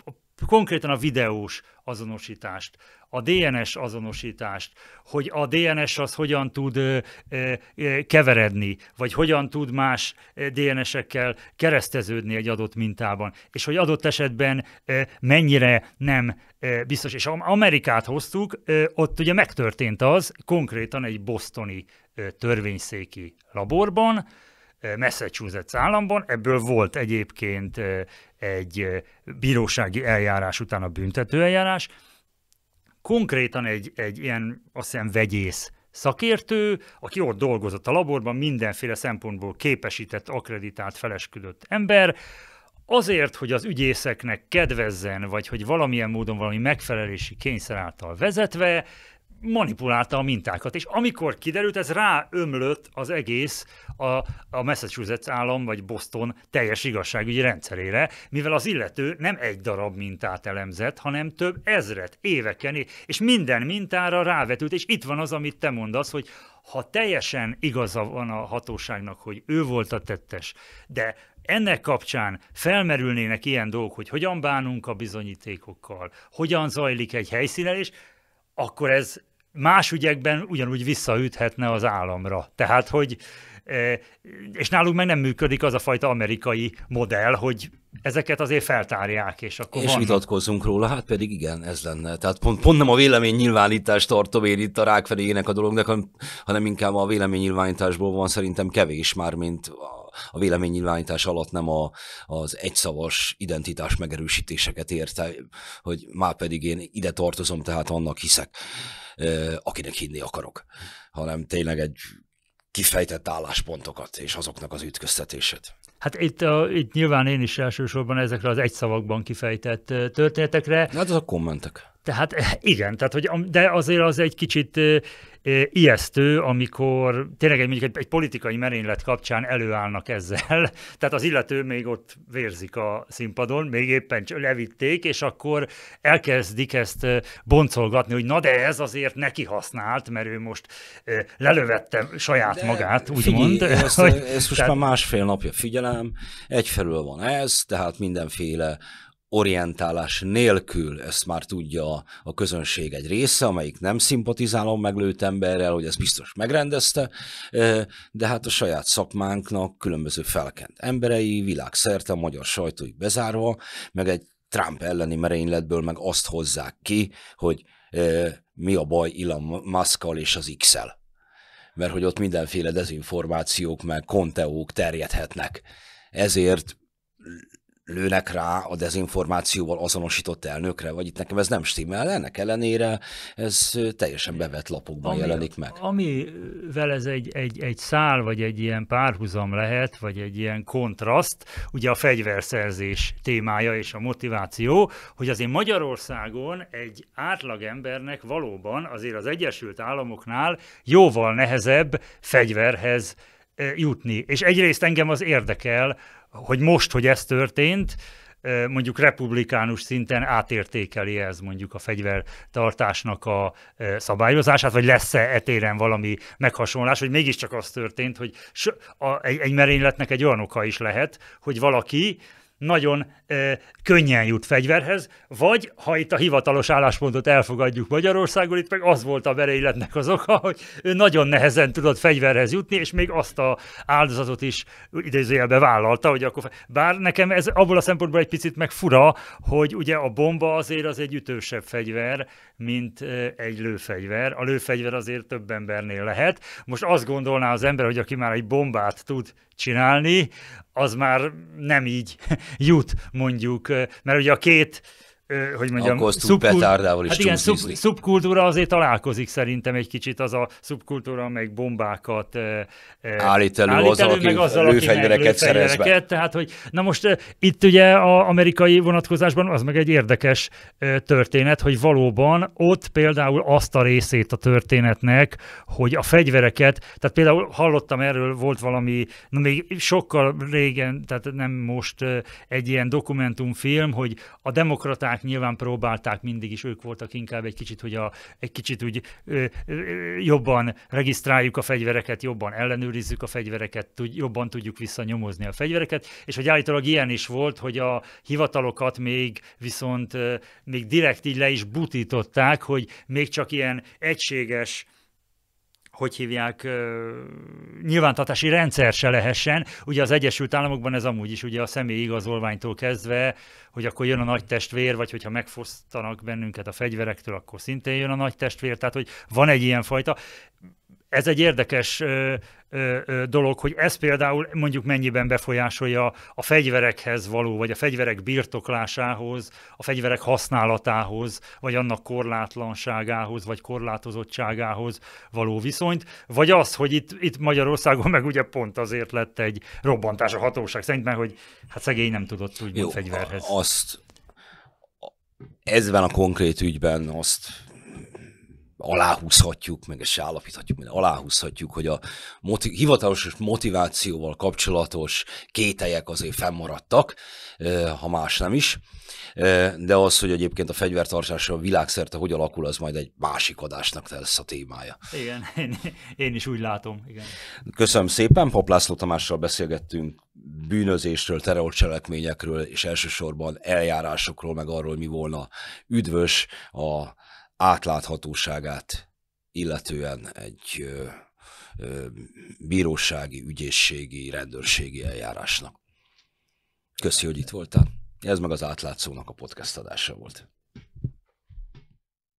konkrétan a videós azonosítást, a DNS azonosítást, hogy a DNS az hogyan tud ö, ö, keveredni, vagy hogyan tud más DNS-ekkel kereszteződni egy adott mintában, és hogy adott esetben ö, mennyire nem ö, biztos. És Amerikát hoztuk, ö, ott ugye megtörtént az, konkrétan egy bosztoni törvényszéki laborban, Massachusetts államban, ebből volt egyébként egy bírósági eljárás után a büntető eljárás. Konkrétan egy, egy ilyen, azt hiszem, vegyész szakértő, aki ott dolgozott a laborban, mindenféle szempontból képesített, akreditált, felesküdött ember, azért, hogy az ügyészeknek kedvezzen, vagy hogy valamilyen módon valami megfelelési kényszer által vezetve, manipulálta a mintákat, és amikor kiderült, ez ráömlött az egész a, a Massachusetts állam vagy Boston teljes igazságügyi rendszerére, mivel az illető nem egy darab mintát elemzett, hanem több ezret, éveken, és minden mintára rávetült, és itt van az, amit te mondasz, hogy ha teljesen igaza van a hatóságnak, hogy ő volt a tettes, de ennek kapcsán felmerülnének ilyen dolgok, hogy hogyan bánunk a bizonyítékokkal, hogyan zajlik egy helyszínelés, akkor ez más ügyekben ugyanúgy visszaüthetne az államra. Tehát, hogy e, és nálunk meg nem működik az a fajta amerikai modell, hogy ezeket azért feltárják, és akkor És van... vitatkozzunk róla, hát pedig igen, ez lenne. Tehát pont, pont nem a vélemény nyilvánítást tartom én itt a rákfedéjének a dolognak, hanem inkább a vélemény nyilvánításból van szerintem kevés már, mint a véleménynyilvánítás alatt nem a, az egyszavas identitás megerősítéseket érte, hogy már pedig én ide tartozom, tehát annak hiszek, akinek hinni akarok, hanem tényleg egy kifejtett álláspontokat és azoknak az ütköztetését. Hát itt, a, itt nyilván én is elsősorban ezekre az egyszavakban kifejtett történetekre. Hát azok kommentek. Tehát eh, igen, tehát, hogy, de azért az egy kicsit eh, eh, ijesztő, amikor tényleg egy, egy, politikai merénylet kapcsán előállnak ezzel, tehát az illető még ott vérzik a színpadon, még éppen levitték, és akkor elkezdik ezt boncolgatni, hogy na de ez azért neki használt, mert ő most lelövette saját de magát, úgymond. Ez hogy, most tehát... már másfél napja figyelem, egyfelől van ez, tehát mindenféle orientálás nélkül ezt már tudja a, közönség egy része, amelyik nem szimpatizálom meglőtt emberrel, hogy ez biztos megrendezte, de hát a saját szakmánknak különböző felkent emberei, világszerte a magyar sajtói bezárva, meg egy Trump elleni merényletből meg azt hozzák ki, hogy mi a baj Elon Muskkal és az X-el. Mert hogy ott mindenféle dezinformációk meg konteók terjedhetnek. Ezért lőnek rá a dezinformációval azonosított elnökre, vagy itt nekem ez nem stimmel, ennek ellenére ez teljesen bevett lapokban ami, jelenik meg. Amivel ez egy, egy, egy szál, vagy egy ilyen párhuzam lehet, vagy egy ilyen kontraszt, ugye a fegyverszerzés témája és a motiváció, hogy azért Magyarországon egy átlagembernek valóban azért az Egyesült Államoknál jóval nehezebb fegyverhez jutni. És egyrészt engem az érdekel, hogy most, hogy ez történt, mondjuk republikánus szinten átértékeli ez mondjuk a fegyvertartásnak a szabályozását, vagy lesz-e etéren valami meghasonlás, hogy mégiscsak az történt, hogy egy, merényletnek egy olyan oka is lehet, hogy valaki nagyon ö, könnyen jut fegyverhez, vagy ha itt a hivatalos álláspontot elfogadjuk Magyarországon, itt meg az volt a beréletnek az oka, hogy ő nagyon nehezen tudott fegyverhez jutni, és még azt a áldozatot is idézőjelbe vállalta, hogy akkor, bár nekem ez abból a szempontból egy picit meg fura, hogy ugye a bomba azért az egy ütősebb fegyver, mint egy lőfegyver. A lőfegyver azért több embernél lehet. Most azt gondolná az ember, hogy aki már egy bombát tud csinálni, az már nem így jut mondjuk, mert ugye a két hogy mondjam, Akkor is hát igen, szub, szubkultúra azért találkozik szerintem egy kicsit az a szubkultúra, amelyik bombákat állít elő, állít azzal, aki, meg azzal, aki lőfegyvereket szerez be. Tehát, hogy, na most itt ugye a amerikai vonatkozásban az meg egy érdekes történet, hogy valóban ott például azt a részét a történetnek, hogy a fegyvereket, tehát például hallottam erről, volt valami, na még sokkal régen, tehát nem most egy ilyen dokumentumfilm, hogy a demokraták hozták, nyilván próbálták, mindig is ők voltak inkább egy kicsit, hogy a, egy kicsit úgy ö, ö, jobban regisztráljuk a fegyvereket, jobban ellenőrizzük a fegyvereket, tud, jobban tudjuk visszanyomozni a fegyvereket, és hogy állítólag ilyen is volt, hogy a hivatalokat még viszont ö, még direkt így le is butították, hogy még csak ilyen egységes hogy hívják, nyilvántatási rendszer se lehessen. Ugye az Egyesült Államokban ez amúgy is ugye a személyi igazolványtól kezdve, hogy akkor jön a nagy testvér, vagy hogyha megfosztanak bennünket a fegyverektől, akkor szintén jön a nagy testvér. Tehát, hogy van egy ilyen fajta ez egy érdekes ö, ö, ö, dolog, hogy ez például mondjuk mennyiben befolyásolja a fegyverekhez való, vagy a fegyverek birtoklásához, a fegyverek használatához, vagy annak korlátlanságához, vagy korlátozottságához való viszonyt, vagy az, hogy itt, itt Magyarországon meg ugye pont azért lett egy robbantás a hatóság szerint, mert hogy hát szegény nem tudott úgy Jó, fegyverhez. Azt ezben a konkrét ügyben azt aláhúzhatjuk, meg ezt se állapíthatjuk, mert aláhúzhatjuk, hogy a motiv- hivatalos és motivációval kapcsolatos kételyek azért fennmaradtak, ha más nem is. De az, hogy egyébként a fegyvertartása világszerte hogy alakul, az majd egy másik adásnak lesz a témája. Igen, én, én is úgy látom. Igen. Köszönöm szépen, Paplászló Tamással beszélgettünk bűnözésről, terrorcselekményekről, és elsősorban eljárásokról, meg arról, mi volna üdvös a átláthatóságát illetően egy bírósági, ügyészségi, rendőrségi eljárásnak. Köszi, hogy itt voltál. Ez meg az átlátszónak a podcast adása volt.